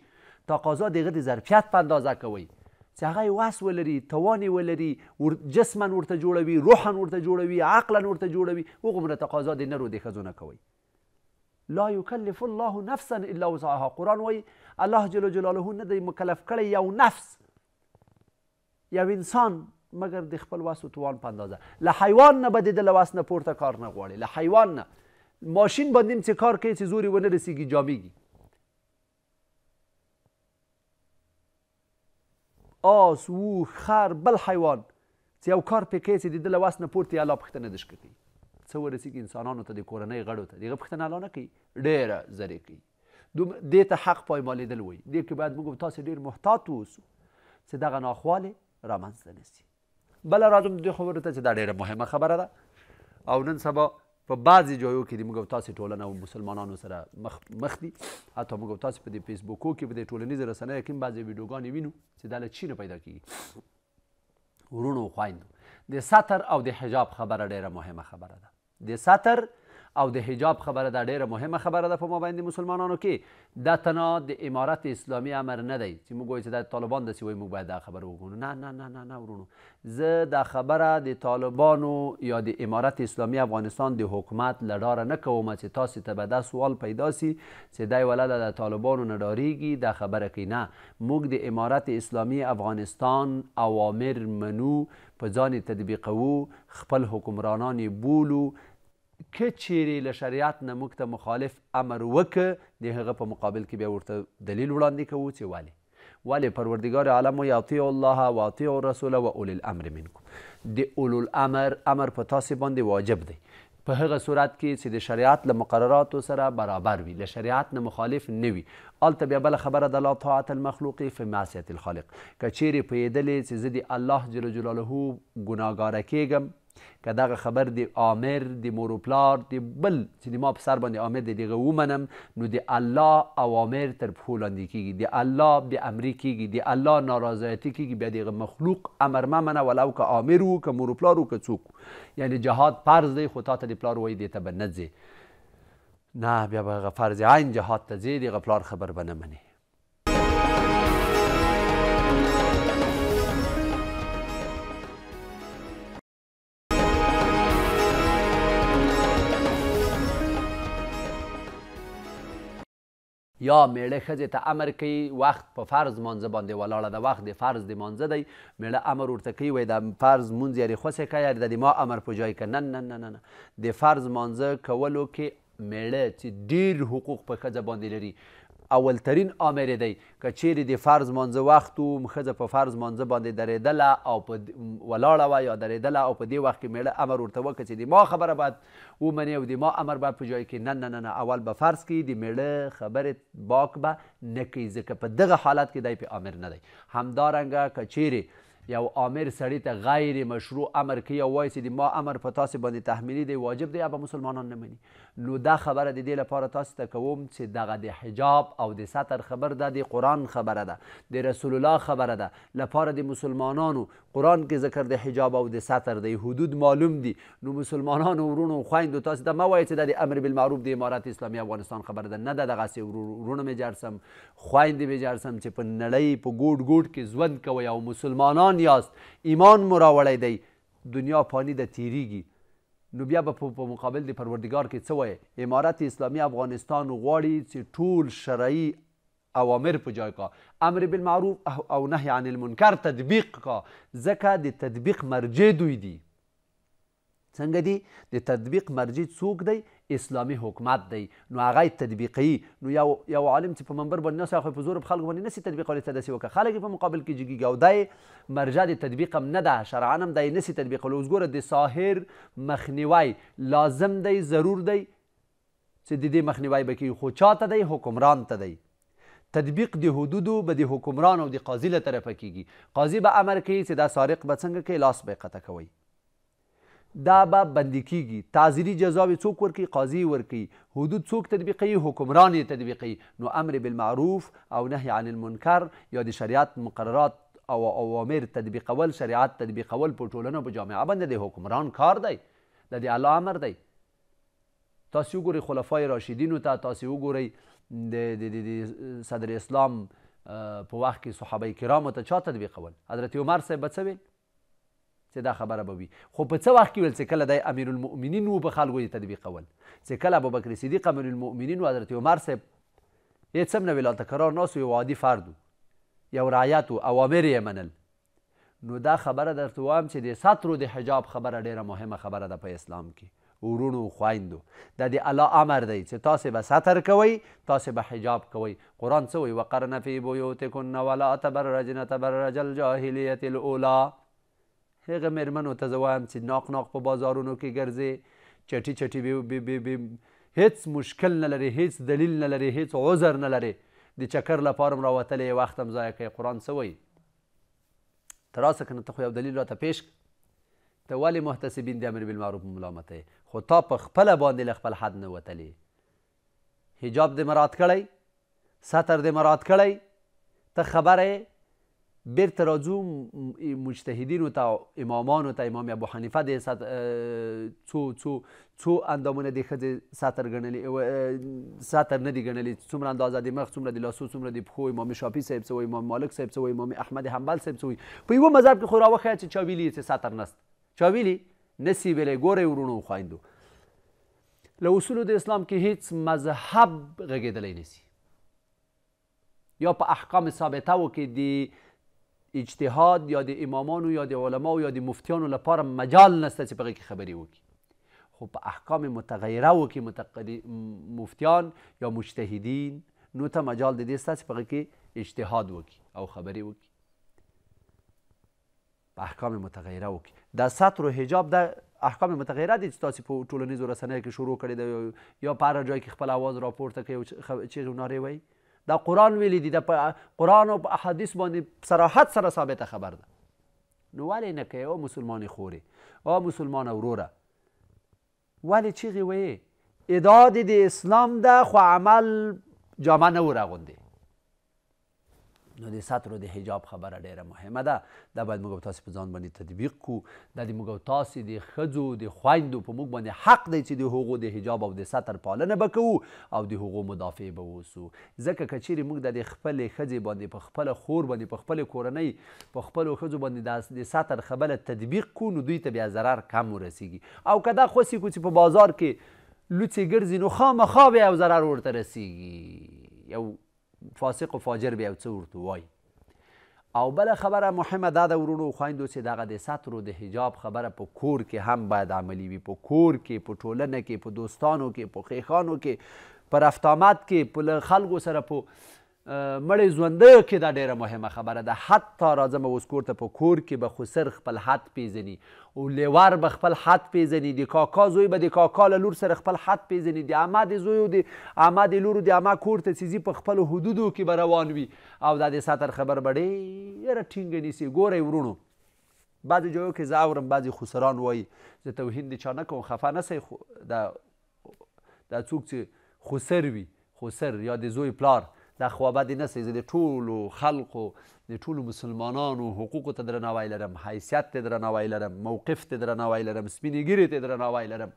تقاضا د هغه د ظرفیت په اندازه کوئ چې هغه واس ولري توان ولري ور جسما ورته جوړوي روحا ورته جوړوي عقلا ورته جوړوي وغومره تقاضا د نرو د ښځو نه کوئ لا یکلف الله نفسا الا وسعها قرآن وایي الله جل جلاله نه دی مکلف کړی یو نفس یو انسان مګر د خپل وس او توان په اندازه له حیوان نه به د د له وس نه پورته کار نه غواړي له حیوان نه ماشین باندې څه کار کوي چې زوري ونه رسیږي جامیږي ئاس و خر بل حیوان چې یو کار پکې چې د دله واس نه پورته یا لا پښتنه دش کوي څه ورسیږي انسانانو ته د کورنۍ غړو ته دغه پښتنه لا نه کوي ډیره زرې کوي دې ته حق پایمالېدل وایي دې کې باید موږ تاسو ډیر محتاط اوسو چې دغه ناخوالې رامنځته نه سي بله راځم د دې خبرو ته چې دا ډیره مهمه خبره ده او نن سبا په بعضی ځایو کې د موږ تاسو ټولنه او مسلمانانو سره مخ مخ دي حتی موږ تاسو په دې فیسبوکو کې په دې ټولنیزو رسنیو کې بعضی ویډیوګانې وینو چې دا له چینه پیدا کیږي ورونو خویندو د ساتر او د حجاب خبره ډیره مهمه خبره ده د ساتر او د حجاب خبره دا ډیره مهمه خبره ده په مابین د مسلمانانو کې دا تنها د امارت اسلامي امر نه دی چې موږ وایو چې دا طالبان داسې وایي موږ باید دا خبره وګڼو نه نه نه نه نه ورونو زه دا خبره د طالبانو یا د امارت اسلامي افغانستان د حکومت له ډاره نه کوم چې تاسې ته به دا سوال پیدا سي چې دی ولله د طالبانو نه ډاریږي دا خبره کوي نه موږ د امارت اسلامي افغانستان اوامر منو په ځان تطبیقوو خپل حکمرانان بولو که چیرې له شریعت نه موږ ته مخالف امر وکړه د هغه په مقابل کې بیا ورته دلیل وړاندې کوو چې ولې ولې پروردګار عالم وایي اطیعوا الله و اطیعوا الرسول و اولی الامر منکم د اولو الامر امر په تاسې باندې واجب دی په هغه صورت کې چې د شریعت له مقرراتو سره برابر وي له شریعت نه مخالف نه وي هلته بیا بله خبره ده لا طاعت المخلوق فی معصیت الخالق که چیرې پوهېدلې چې زه د الله جل جلاله ګناهګاره کیږم که دغه خبر د عامر د مور پلار د بل چې ما په سر باندې عامر دی دغه ومنم نو د الله اوامر تر پښو لاندې کیږي د الله د امرې کیږي د الله نارضایتي کیږي بیا دغه مخلوق امر ما منه ولو که عامر و که مور پلار و که څوک یعنی جهاد فرض دی خو تا ته د پلار وایي دې ته به نه نه بیا به هغه فرض عین جهاد ته ځې دغه پلار خبر به نه منې یا میړه ښځې ته امر کوي وخت په فرض مانځه باندې ولاړه ده وخت د فرض د مانځه دی میړه امر ورته کوي وایي د فرض مونځ یارې خوسې که یارې د دما امر په جای که نه نه نه نه د فرض مانځه کولو کې میړه چې ډیر حقوق په ښځه باندې لري اولترین عامل دی که چیرې د فرض مانځه وخت و ښځه په فرض مانځه باندې درېدله او په ولاړه وه یا درېدله او په دې وخت کې میړه امر ورته وکړه چې د ما خبره باید ومنې او د ما امر باید په جای کې نه نه نه اول به فرض کړي د میړه خبرې باک به با نه کوي ځکه په دغه حالت کې دی پې امر نه دی همدارنګه که چیرې یو عامر سړی ته غیر مشروع امر کوي او وایي چې ما امر په تاسې باندې تحمیلي دی واجب دی به مسلمانان نه مني نو دا خبره د دې لپاره تاسې ته کوم چې دغه د حجاب او د ستر خبر ده د قرآن خبره ده د رسول الله خبره ده لپاره د مسلمانانو قرآن کې ذکر د حجاب او د ستر د حدود معلوم دي نو مسلمانانو ورونو خویندو تاسې ته مه وایئ چې دا د امر بالمعروف د امارت اسلامي افغانستان خبره ده نه ده دغسې ورونه مې جرسم خویندې مې جرسم چې په نړۍ په ګوډ ګوډ کې ژوند کوئ او مسلمانان یاست ایمان مو راوړی دی دنیا پانی ده تیریږي نو بیا به په مقابل د پروردګار کې څه وایي امارت اسلامي افغانستان غواړي چې ټول شرعي اوامر په جای کا امر بالمعروف او نهی عن المنکر تطبیق کا ځکه د تطبیق مرجع دوی دی څنګه دی د تطبیق مرجع څوک دی اسلامی حکومت دی نو هغه تطبیقي نو یو یو عالم چې په منبر باندې ناس خو په زور په خلکو باندې نسی تطبیق ولې تدسی وکړه خلک په مقابل کې جګیږي او دای مرجع د تطبیق هم نه ده شرعاً هم دای نسی تطبیق ولې اوس ګوره د ساحر مخنیوي لازم دی ضرور دی چې د دې مخنیوي بکی خو چاته دی حکمران ته دی تطبیق د حدودو به د حکمران او د قاضي له طرفه کیږي قاضي به امر کوي چې دا سارق به څنګه کوي لاس به قطع کوي دا به بندي کیږي تعزیري جزاوې څوک ورکوي قاضي ورکوي حدود څوک تطبیقوي حکمران یې تطبیقوي نو امر بالمعروف او نهي عن المنکر یا د شریعت مقررات او اوامر تطبیقول شریعت تطبیقول په ټولنه په جامعه باندې د حکمران کار دی د الله امر دی تاسو وګورئ خلفای راشدینو ته تا تاسو وګورئ د د صدر اسلام په وخت کې صحابه کرامو ته چا تطبیقول حضرت عمر صاحب څه ویل چې دا خبره به وي خو په څه وخت کې ویل چې کله دی امیرالمؤمنین و په خلکو یې تطبیقول چې کله ابوبکر صدیق امیرالمؤمنین و حضرت عمر صاحب هیڅ هم نه ویل تکرار ناست یو عادي فرد یو رعیت و اوامر یې منل نو دا خبره درته وایم چې د سطرو د حجاب خبره ډیره مهمه خبره ده په اسلام کې ورونو خویندو د دې الله امر دی چې تاسې به ستر کوئ تاسې به حجاب کوئ قرآن څه وایي وقرن فی بیوتکن ولا تبرجن تبرج الجاهلیت الاولا هغه میرمنو ته زه وایم چې ناق ناق په بازارونو کې ګرځې چټي چټي هیڅ مشکل نه لري هیڅ دلیل نه لري هیڅ عذر نه لري د چکر لپاره هم راوتلی وخت هم ضایع کوي قرآن څه وایي ته راسه که نه ته خو یو دلیل راته پیش ته ولې محتسبین د امر بالمعروف ملامته خو تا په خپله باندې له خپل حد نه وتلې حجاب دې مراد کړی سطر دې مراد کړی ته خبره بیرته راځو مجتهدینو ته امامانو ته امام ابو حنیفه د څو څو څو اندامونه د ښځې سطر ګڼلي سطر نه دي ګڼلي څومره اندازه د مخ څومره د لاسو څومره د پښو امام شافي صاحب څه امام مالک صاحب څه امام احمد حنبل صاحب څه په یوه مذهب کې خو راوښیه چې چا ویلي چې سطر نست چا ویلي نسی ویلی ګورئ ورونو خویندو له اصولو د اسلام کې هیڅ مذهب غږېدلی نسی یا په احکام ثابته و کې د اجتهاد یا د امامانو یا د علماو یا د مفتیانو لپاره مجال نسته چې په هغې کې خبرې وکړي خو په احکام متغیره و کې متقدی مفتیان یا مجتهدین نو ته مجال د دې ستا چې په کې اجتهاد وکړي او خبرې وکړي په احکام متغیره وکړي د سطر و حجاب د احکام متغیره دي چې تاسو په ټولنیزو رسنیو کې شروع کړی دی یا په هر ځای کې خپل اواز راپورته کوي چیغې و نارې وایي دا قرآن ویلی دی د قرآن او احادیث باندې صراحت سره ثابته خبر ده نو ولې نه کوې او مسلمان خورې او مسلمان وروره ولې چیغې وایې ادعا د اسلام ده خو عمل جامه نه و راغوندې نو د ساترو د حجاب خبره ډیره مهمه ده دا باید موږ تاسې په ځان باندې تطبیق کو دا د موږ تاسې د ښځو د خویندو په موږ باندې حق دی چې د هغو د حجاب او د سطر پالنه به کوو او د هغو مدافع به اوسو ځکه که چیرې موږ د خپلې ښځې باندې په خپله خور باندې په خپلې کورنۍ په خپلو ښځو باندې د سطر خبره تطبیق کو نو دوی ته بیا ضرر کم ورسیږي او که دا خوسې کو چې په بازار کې لوڅې ګرځي نو خامخا بیا یو ضرر ورته رسیږي یو فاسق و فاجر بیا څه ورته وای او بل خبره مهمه دا د ورونو خویندو چې دغه د سترو د حجاب خبره په کور کې هم باید عملی وي په کور کې په ټولنه کې په دوستانو کې په خیخانو کې په رفتامات کې په خلکو سره په مړی ژوندیو کې دا ډیره مهمه خبره ده حتی راځم اوس کور ته په کور کې به خسر خپل حد پیژني او لیوار به خپل حد پیژني د کاکا زوی به د کاکا له لور سره خپل حد پیژني د عما د زوی او د عما د لور د عما کور ته چې په خپل حدودو کې به روان وي او دا د ساتر خبر به ډېره ټینګه نیسي ګورئ ورونو بعضې ځایو کې زه اورم بعضې خسران وایي زه توهین د چا نه کوم خفه نه دا دا څوک چې خسر وي خسر یا د زوی پلار دا خوابدې نه سي زه د ټولو خلقو د ټولو مسلمانانو حقوقو ته درناوی لرم حیثیت ته درناوی لرم موقف ته درناوی لرم سپینې ګیرې ته درناوی لرم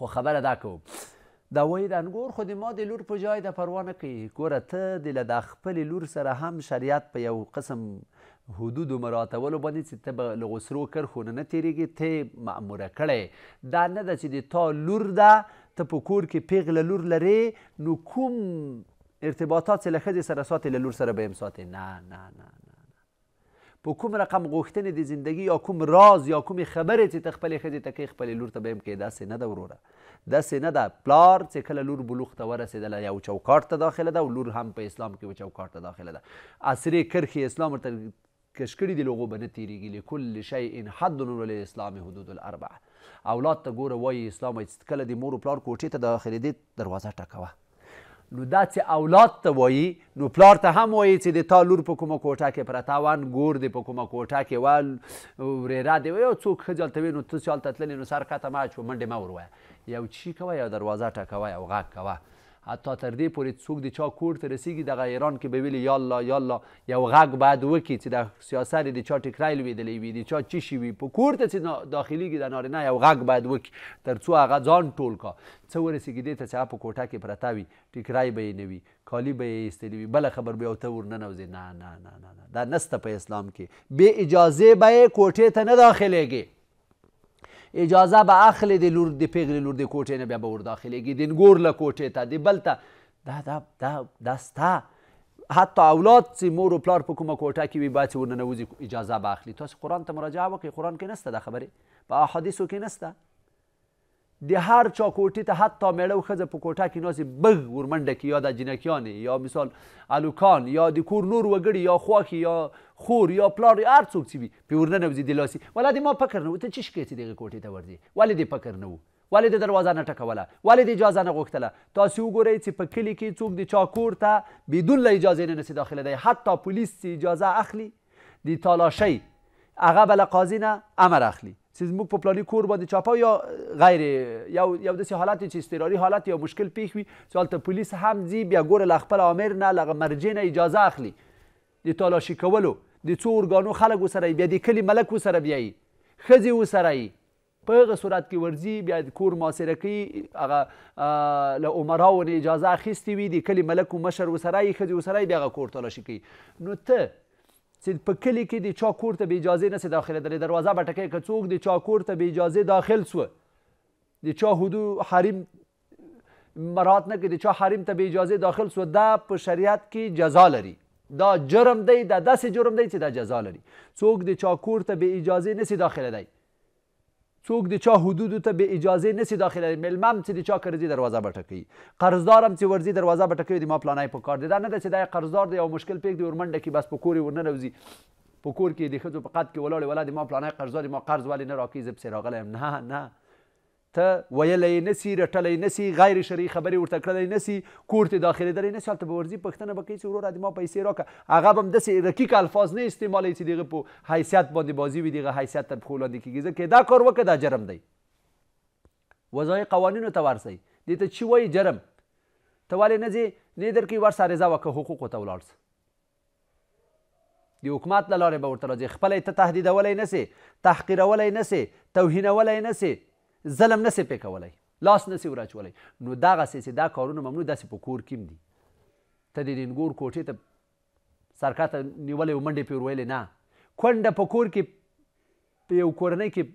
خو خبره دا کوم دا وایي د انګور خو د ما د لور په جای د پروا نه کوي ګوره ته د له دا خپلې لور سره هم شریعت په یو قسم حدود مراتبولو باندې چې ته به له غسرو کرښو نه نه تېرېږي ته معموره کړی دا نه ده چې د تا لور ده ته په کور کې پیغله لور لرې نو کوم ارتباطات له ښځې سره ساتې له لور سره به هم ساتې نه نه نه نه په کوم رقم غوښتنې د زندگی یا کوم راز یا کومې خبرې چې ته خپلې ښځې ته کوې خپلې لور ته به هم کوې داسې نه ده وروره داسې نه ده پلار چې کله لور بلوغ ته ورسېدله یو چوکاټ ته داخله ده او لور هم په اسلام کې یو چوکاټ ته داخله ده عصرې کرښې اسلام ورته کش کړي دي لغو به نه تېرېږي لکل شیء حد ولاسلام حدود الاربعه اولاد ته ګوره وایي اسلام کله د مور و پلار کوټې ته داخلېدې دروازه ټکوه نو دا چې اولاد ته وایي نو پلار ته هم وایي چې د تا لور په کومه کوټه کې پرته وان ګور دی په کومه کوټه کې وه ورېره دی یو څوک ښځې هلته وي نو ته چې هلته تللې نو سر کته مه اچوه منډې مه ور وایه یو چی کوه یو دروازه ټکوه یو غږ کوه حتی تر دې پورې څوک د چا کور ته رسیږي دغه ایران کې به ویلي یالله یالله یو غږ باید وکړي چې د سیاست د چا ټکری لوېدلی وي د چا څه شي وي په کور ته چې داخلیږي د نارینه یو غږ باید وکړي تر څو هغه ځان ټول کا څه ورسیږي دې ته چې هغه په کوټه کې پرته وي ټکری به یې نه وي کالی به یې ایستلی وي بله خبر به یې ته ور ننوځي نه نه نه نه دا نسته په اسلام کې بې اجازې به یې کوټې ته نه داخلیږي اجازه به اخلې د لور د پیغلې لور د کوټې نه بیا به ور داخلېږي د نګور له کوټې ته د بل ته دا دا دا دا ستا حتی اولاد چې مور و پلار په کومه کوټه کې وي باید چې ورننوځي اجازه به اخلي تاسې قرآن ته مراجعه وکړئ قرآن کې نسته دا خبرې په احادیثو کې نسته د هر چا کوټې ته حتی میړه او ښځه په کوټه کې ناستې بغ ورمنډه کي یا د جنکیانې یا مثال الوکان یا د کور نور وګړي یا خواښي یا خور یا پلار هر څوک چې وي پې ورننوځي د لاسي ولا د ما فکر نه و ته چه شکې چې دغې کوټې ته ورځې ولې دې فکر نه و ولې د دروازه نه ټکوله ولې د اجازه نه غوښتله تاسې وګورئ چې په کلي کې څوک د چا کور ته بدون له اجازې نه نسي داخله دی حتی پولیس چې اجازه اخلي د تالاشۍ هغه به له قاضي نه امر اخلي چې زموږ په پلاني کور باندې چاپه یا غیر یو یو داسې حالت چې اضطراري حالت یا مشکل پیښ وي چې هلته پولیس هم ځي بیا ګوره له خپل امر نه له مرجع نه اجازه اخلي د تالاشي کولو د څو ارګانو خلک وسره بیا د کلي ملک وسره بیایي ښځې وسره یي په هغه صورت کې ورځي بیا د کور محاصره کوي هغه له عمراو نه اجازه اخیستې وي د کلي ملک و مشر وسره یي ښځې وسره بیا هغه کور تالاشي کوي نو ته چې په کلی کې د چا کور ته به اجازه نسی داخله درې دروازه به ټکی که څوک د چا کور ته به اجازه داخل سو د چا حدو حریم مرات نه کې د چا حریم ته به اجازه داخل سو دا په شریعت کې جزا لري دا جرم دی دا داسې جرم دی چې دا جزا لري څوک د چا کور ته به اجازه نسی داخله دی څوک د چا حدودو ته به اجازه نسی داخله ملمم چې د چا قرضې دروازه بټه کوي قرضدارم چې ورځي دروازه بټه کوي د ما پلانای په کار دی دا نه ده چې دا قرضدار دی او مشکل پیک دی ورمنډه کې بس په کور یې ورننوځي په کور کې د ښځو په قد کې ولاړې ولا د ما پلانای قرضدار ما قرض ولې نه راکوي زه پسې راغلی یم نه نه ته ویلی نسی رټلی نسی غیر شرعي خبرې ورته کړلی نسی کور ته داخلېدلی نسی هلته به ورځي پوښتنه به کوي چې وروره د ما پیسې راکړه هغه به هم داسې رکیک الفاظ نه استعمالوي چې د هغې په حیثیت باندې بازي وي د هغه حیثیت تر پښو لاندې کېږي ځکه دا کار وکړه دا جرم دی وظایي قوانینو ته ورسی دې ته چې وایي جرم ته ولې نه ځې نه درکوي ورسه عرضه وکړه حقوقو ته ولاړ سه د حکومت له لارې به ورته راځي خپله ته تهدیدولی نه سې تحقیرولی نه سې توهینولی نه سې ظلم نسی پې کولی لاس نسی وراچولی نو دغسې چې دا کارونه ممنوع داسې په کور کې دي ته د رینګور کوټې ته سرکاته نیولی و منډې پې ورویلې نه کونډه په کور کې په یو کورنۍ کې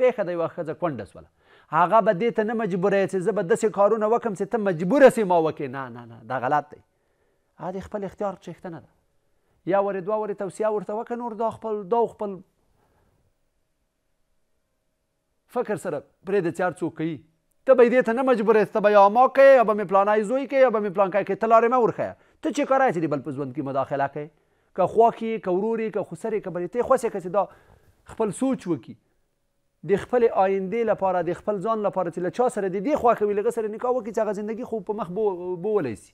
پیښه د یوه ښځه کونډه سوله هغه به دې ته نه مجبوره یې چې زه به داسې کارونه وکړم چې ته مجبوره سې ما وکړې نه نه نه دا غلط دی هغه د خپل اختیار چښتنه ده یا ورې دوه ورې توصیه ورته وکړه نور دا خپل دا خپل فکر سره پرې د چار څوک کوي ته به دې ته نه مجبورې ته به یا ما کوي یا به مې پلانای زوی کوي یا به مې پلانکای کوي ته لارې مه ورښیه ته چې کارای چې د بل په ژوند کې مداخله کوي که خواکي که وروري که خسري که بریتي خوسه که دا خپل سوچ وکي د خپل آینده لپاره د خپل ځان لپاره چې له چا سره د دې خواکوي لغه سره نکاح وکړي چې هغه زندگی خو په مخ بو بولی سي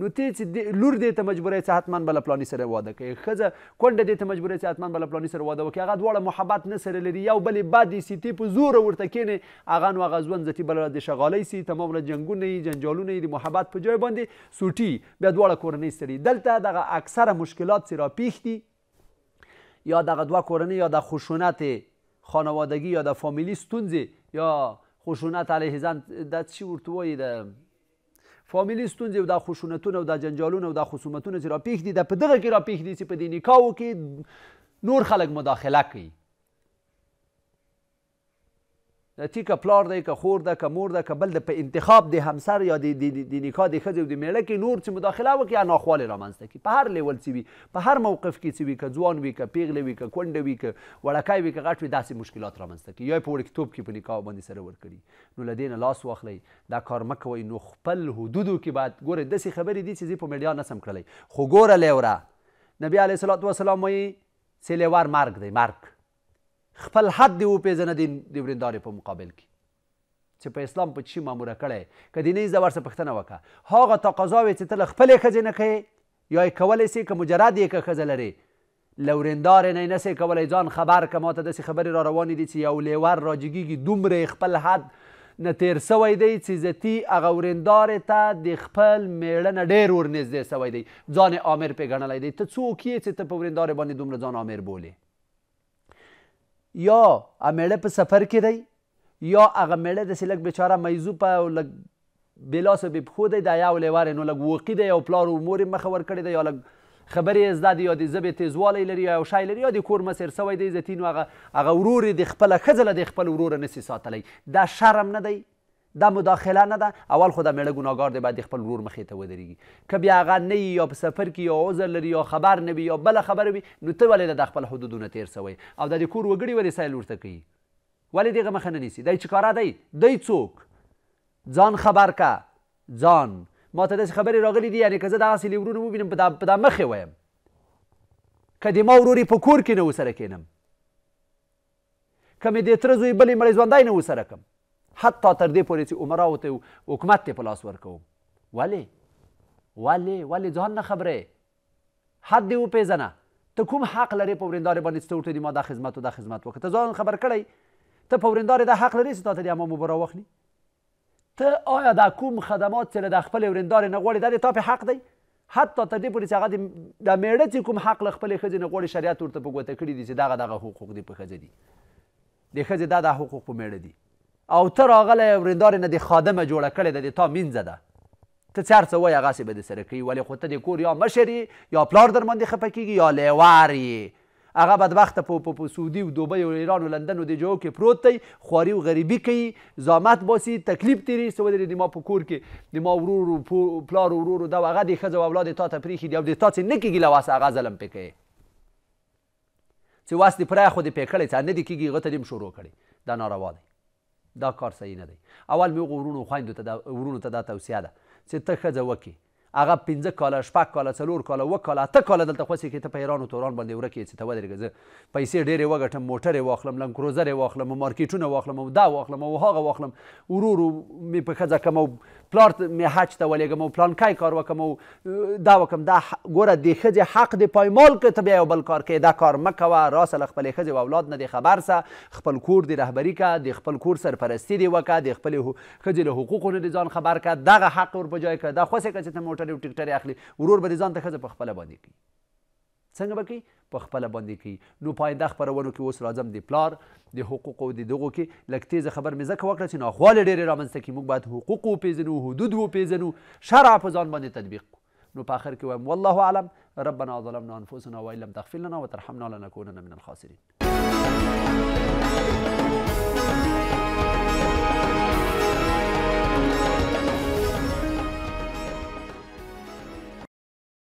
نو ته چې لور دې ته مجبورې چې حتما بل پلاني سره واده کوي خزه کونډه دې ته مجبورې چې حتما بل پلاني سره واده وکړي هغه دواړه محبت نه سره لري یو بلې بادي سیتی په زور ورته کینې هغه نو هغه ځوان ځتی بل د شغالې سي تمام له جنگونه جنجالونه د محبت په جای باندې سوټي بیا دواړه کورنۍ سره دلته دغه اکثره مشکلات سره پیښتي یا دغه دوه کورنۍ یا د خشونت خانوادگی یا د فامیلی ستونزې یا خشونت علیه زن د چی ورته وایي د فامیلی ستونزې او دا خشونتونه او دا جنجالونه او دا خصومتونه چې راپېښ دي دا په دغه کې راپېښ دي چې په دې نکاحو کې نور خلک مداخله کوي چې که پلار دی که خور ده که مور ده که بل د په انتخاب د همسر یا د نکاح د ښځې او د میړه کې نور چې مداخله وکړي یا ناخوالې رامنځته کړي په هر لیول څه وي په هر موقف کې څه وي که ځوان وي که پیغلې وي که کونډه وي که وړکی وي که غټ وي داسې مشکلات رامنځته کړي یا یې په وړکتوب کې په نکاح باندې سره ورکړي نو له دې نه لاس واخلئ دا کار مه کوئ نو خپل حدودو کې باید ګوره داسې خبرې دي چې زه په میډیا نسم کړلی خو ګوره لیوره نبی علیه السلام وایي سیلیور مرګ دی مرګ خپل حد دی وپیژنه د ورندارې په مقابل کې چې په اسلام په چی ماموره کړی که دیني زه ورڅه پوښتنه وکړه هغه تقاضاوې چې ته له خپلې ښځې نه کوې یا یې کولی سې که مجرد یې که ښځه لرې له ورندارې نه یې نسې کولی ځان خبر که ما ته داسې خبرې را روانې دي چې یو لیور راجګېږي دومره خپل حد نه تیر سوی دی چې زتی هغه ورندارې ته د خپل میړه نه ډېر ورنږدې سوی دی ځان عامر پې ګڼلی دی ته څوک یې چې ته په ورندارې باندې دومره ځان عامر بولې یا امیړه په سفر کې دی یا هغه میړه داسې لږ بیچاره میزو په لږ بلاسه بې پښو دی دا یا لیوار نو لږ وقي دی او پلار امور یې مخه ورکړې دی یا لږ خبرې یې زده دي یا د ژبې تیزوالی لري یا یو شی لري یا د کور مسیر سوی دی عزتي نو هغه هغه ورور یې د خپله ښځه له د خپل ورور نسي ساتلی دا شرم نه دی دا مداخله نه ده اول خو د میړه ګناګار دی باید خپل ورور مخې ته ودرېږي که بیا هغه نه یا په سفر کې یا عذر لري یا خبر نه وي یا بله خبره وي نو ته ولې د خپل حدودونه تیر سوی او د دې کور وګړي ولې سیل ورته کوي ولې دغه مخه نه نیسي دی چې کاره دی دی څوک ځان خبر که ځان ما ته داسې خبرې راغلي دي یعنې که زه دغسې لورونه ووینم په دا مخې وایم که د ما ورور په کور کې نه ورسره کینم که مې د تره زوی بلې مړی ژوندی نه ورسره کړم حتی تر دې پورې چې عمراو ته حکومت ته په لاس ورکوم ولې ولې ولې ځان نه خبرې حد دې وپېژنه ته کوم حق لرې په ورېندارې باندې چې ته ورته ما دا خدمت و دا خدمت وکړه ته ځان خبر کړی ته په ورېندارې دا حق لرې چې تا ته دې امام اوبه راواخلي ته آیا دا کوم خدمات چې له د خپلې ورېندارې نه غواړي دا د تا په حق دی حتی تر دې پورې چې هغه د میړه چې کوم حق له خپلې ښځې نه غواړي شریعت ورته په ګوته کړي دي چې دغه دغه حقوق دي په ښځه دي د ښځې دا دا حقوق په میړه دي او ته راغلی ورېندارې نه دې خادمه جوړه کړې ده د تا مینځه ده ته څه هر څه وایې هغسې به دې سره کوي ولې خو ته د کور یا مشر یا پلار در باندې خفه کیږي یا لیوار یې هغه بدبخته په په سعودي او دوبۍ او ایران او لندن او د جاو کې پروت دی خواري او غریبي کوي زامت باسي تکلیف تیری سو درې د ما په کور کې د ما ورور او پلار ورور او دا هغه د ښځه او اولاد تا ته پریښي دی او د تا څه نه کېږي له وسه هغه ظلم پې کوي چې واس دې پرای خو دې پې کړی څه نه دې کېږي هغه ته دې شروع کړی دا ناروا دی دا کار صحیح نه دی اول مې وغو ورونو خویندو ته دا ورونو ته دا توصیه ده چې ته ښځه وکړې هغه پنځه کاله شپږ کاله څلور کاله اوه کاله اته کاله دلته خوسې کې ته په ایران و توران باندې ورک یې چې ته ودرېږه زه پیسې ډېرې وګټم موټر یې واخلم لنکروزر یې واخلم مارکیټونه واخلم او دا واخلم او هغه واخلم ورور مې په ښځه کم او پلار مې حج ته ولېږم او پلانکی کار وکم او دا وکم دا ګوره دې ښځې حق دې پایمال که ته بیا یو بل کار کوې دا کار مه کوه راسه له خپلې ښځې او اولاد نه دې خبر سه خپل کور دې رهبري که د خپل کور سرپرستي دې وکړه د خپلې ښځې له حقوقو نه دې ځان خبر که دغه حق ور په جای که دا خوسې که چې ته موټر یو ټیکټر اخلي ورور به ځان ته خزه په خپل باندې کوي څنګه به کوي په خپل باندې کوي نو پاینده خبرونه کې اوس راځم د پلار د حقوقو د دغو کې لږ تیز خبر مې ځکه وکړه چې ناخواله ډېرې رامنځته کړي موږ باید حقوق وپېژنو حدود وپېژنو شرع په ځان باندې تطبیق نو په آخر کې وایم والله اعلم ربنا ظلمنا انفسنا وان لم تغفر لنا وترحمنا لنكونن من الخاسرین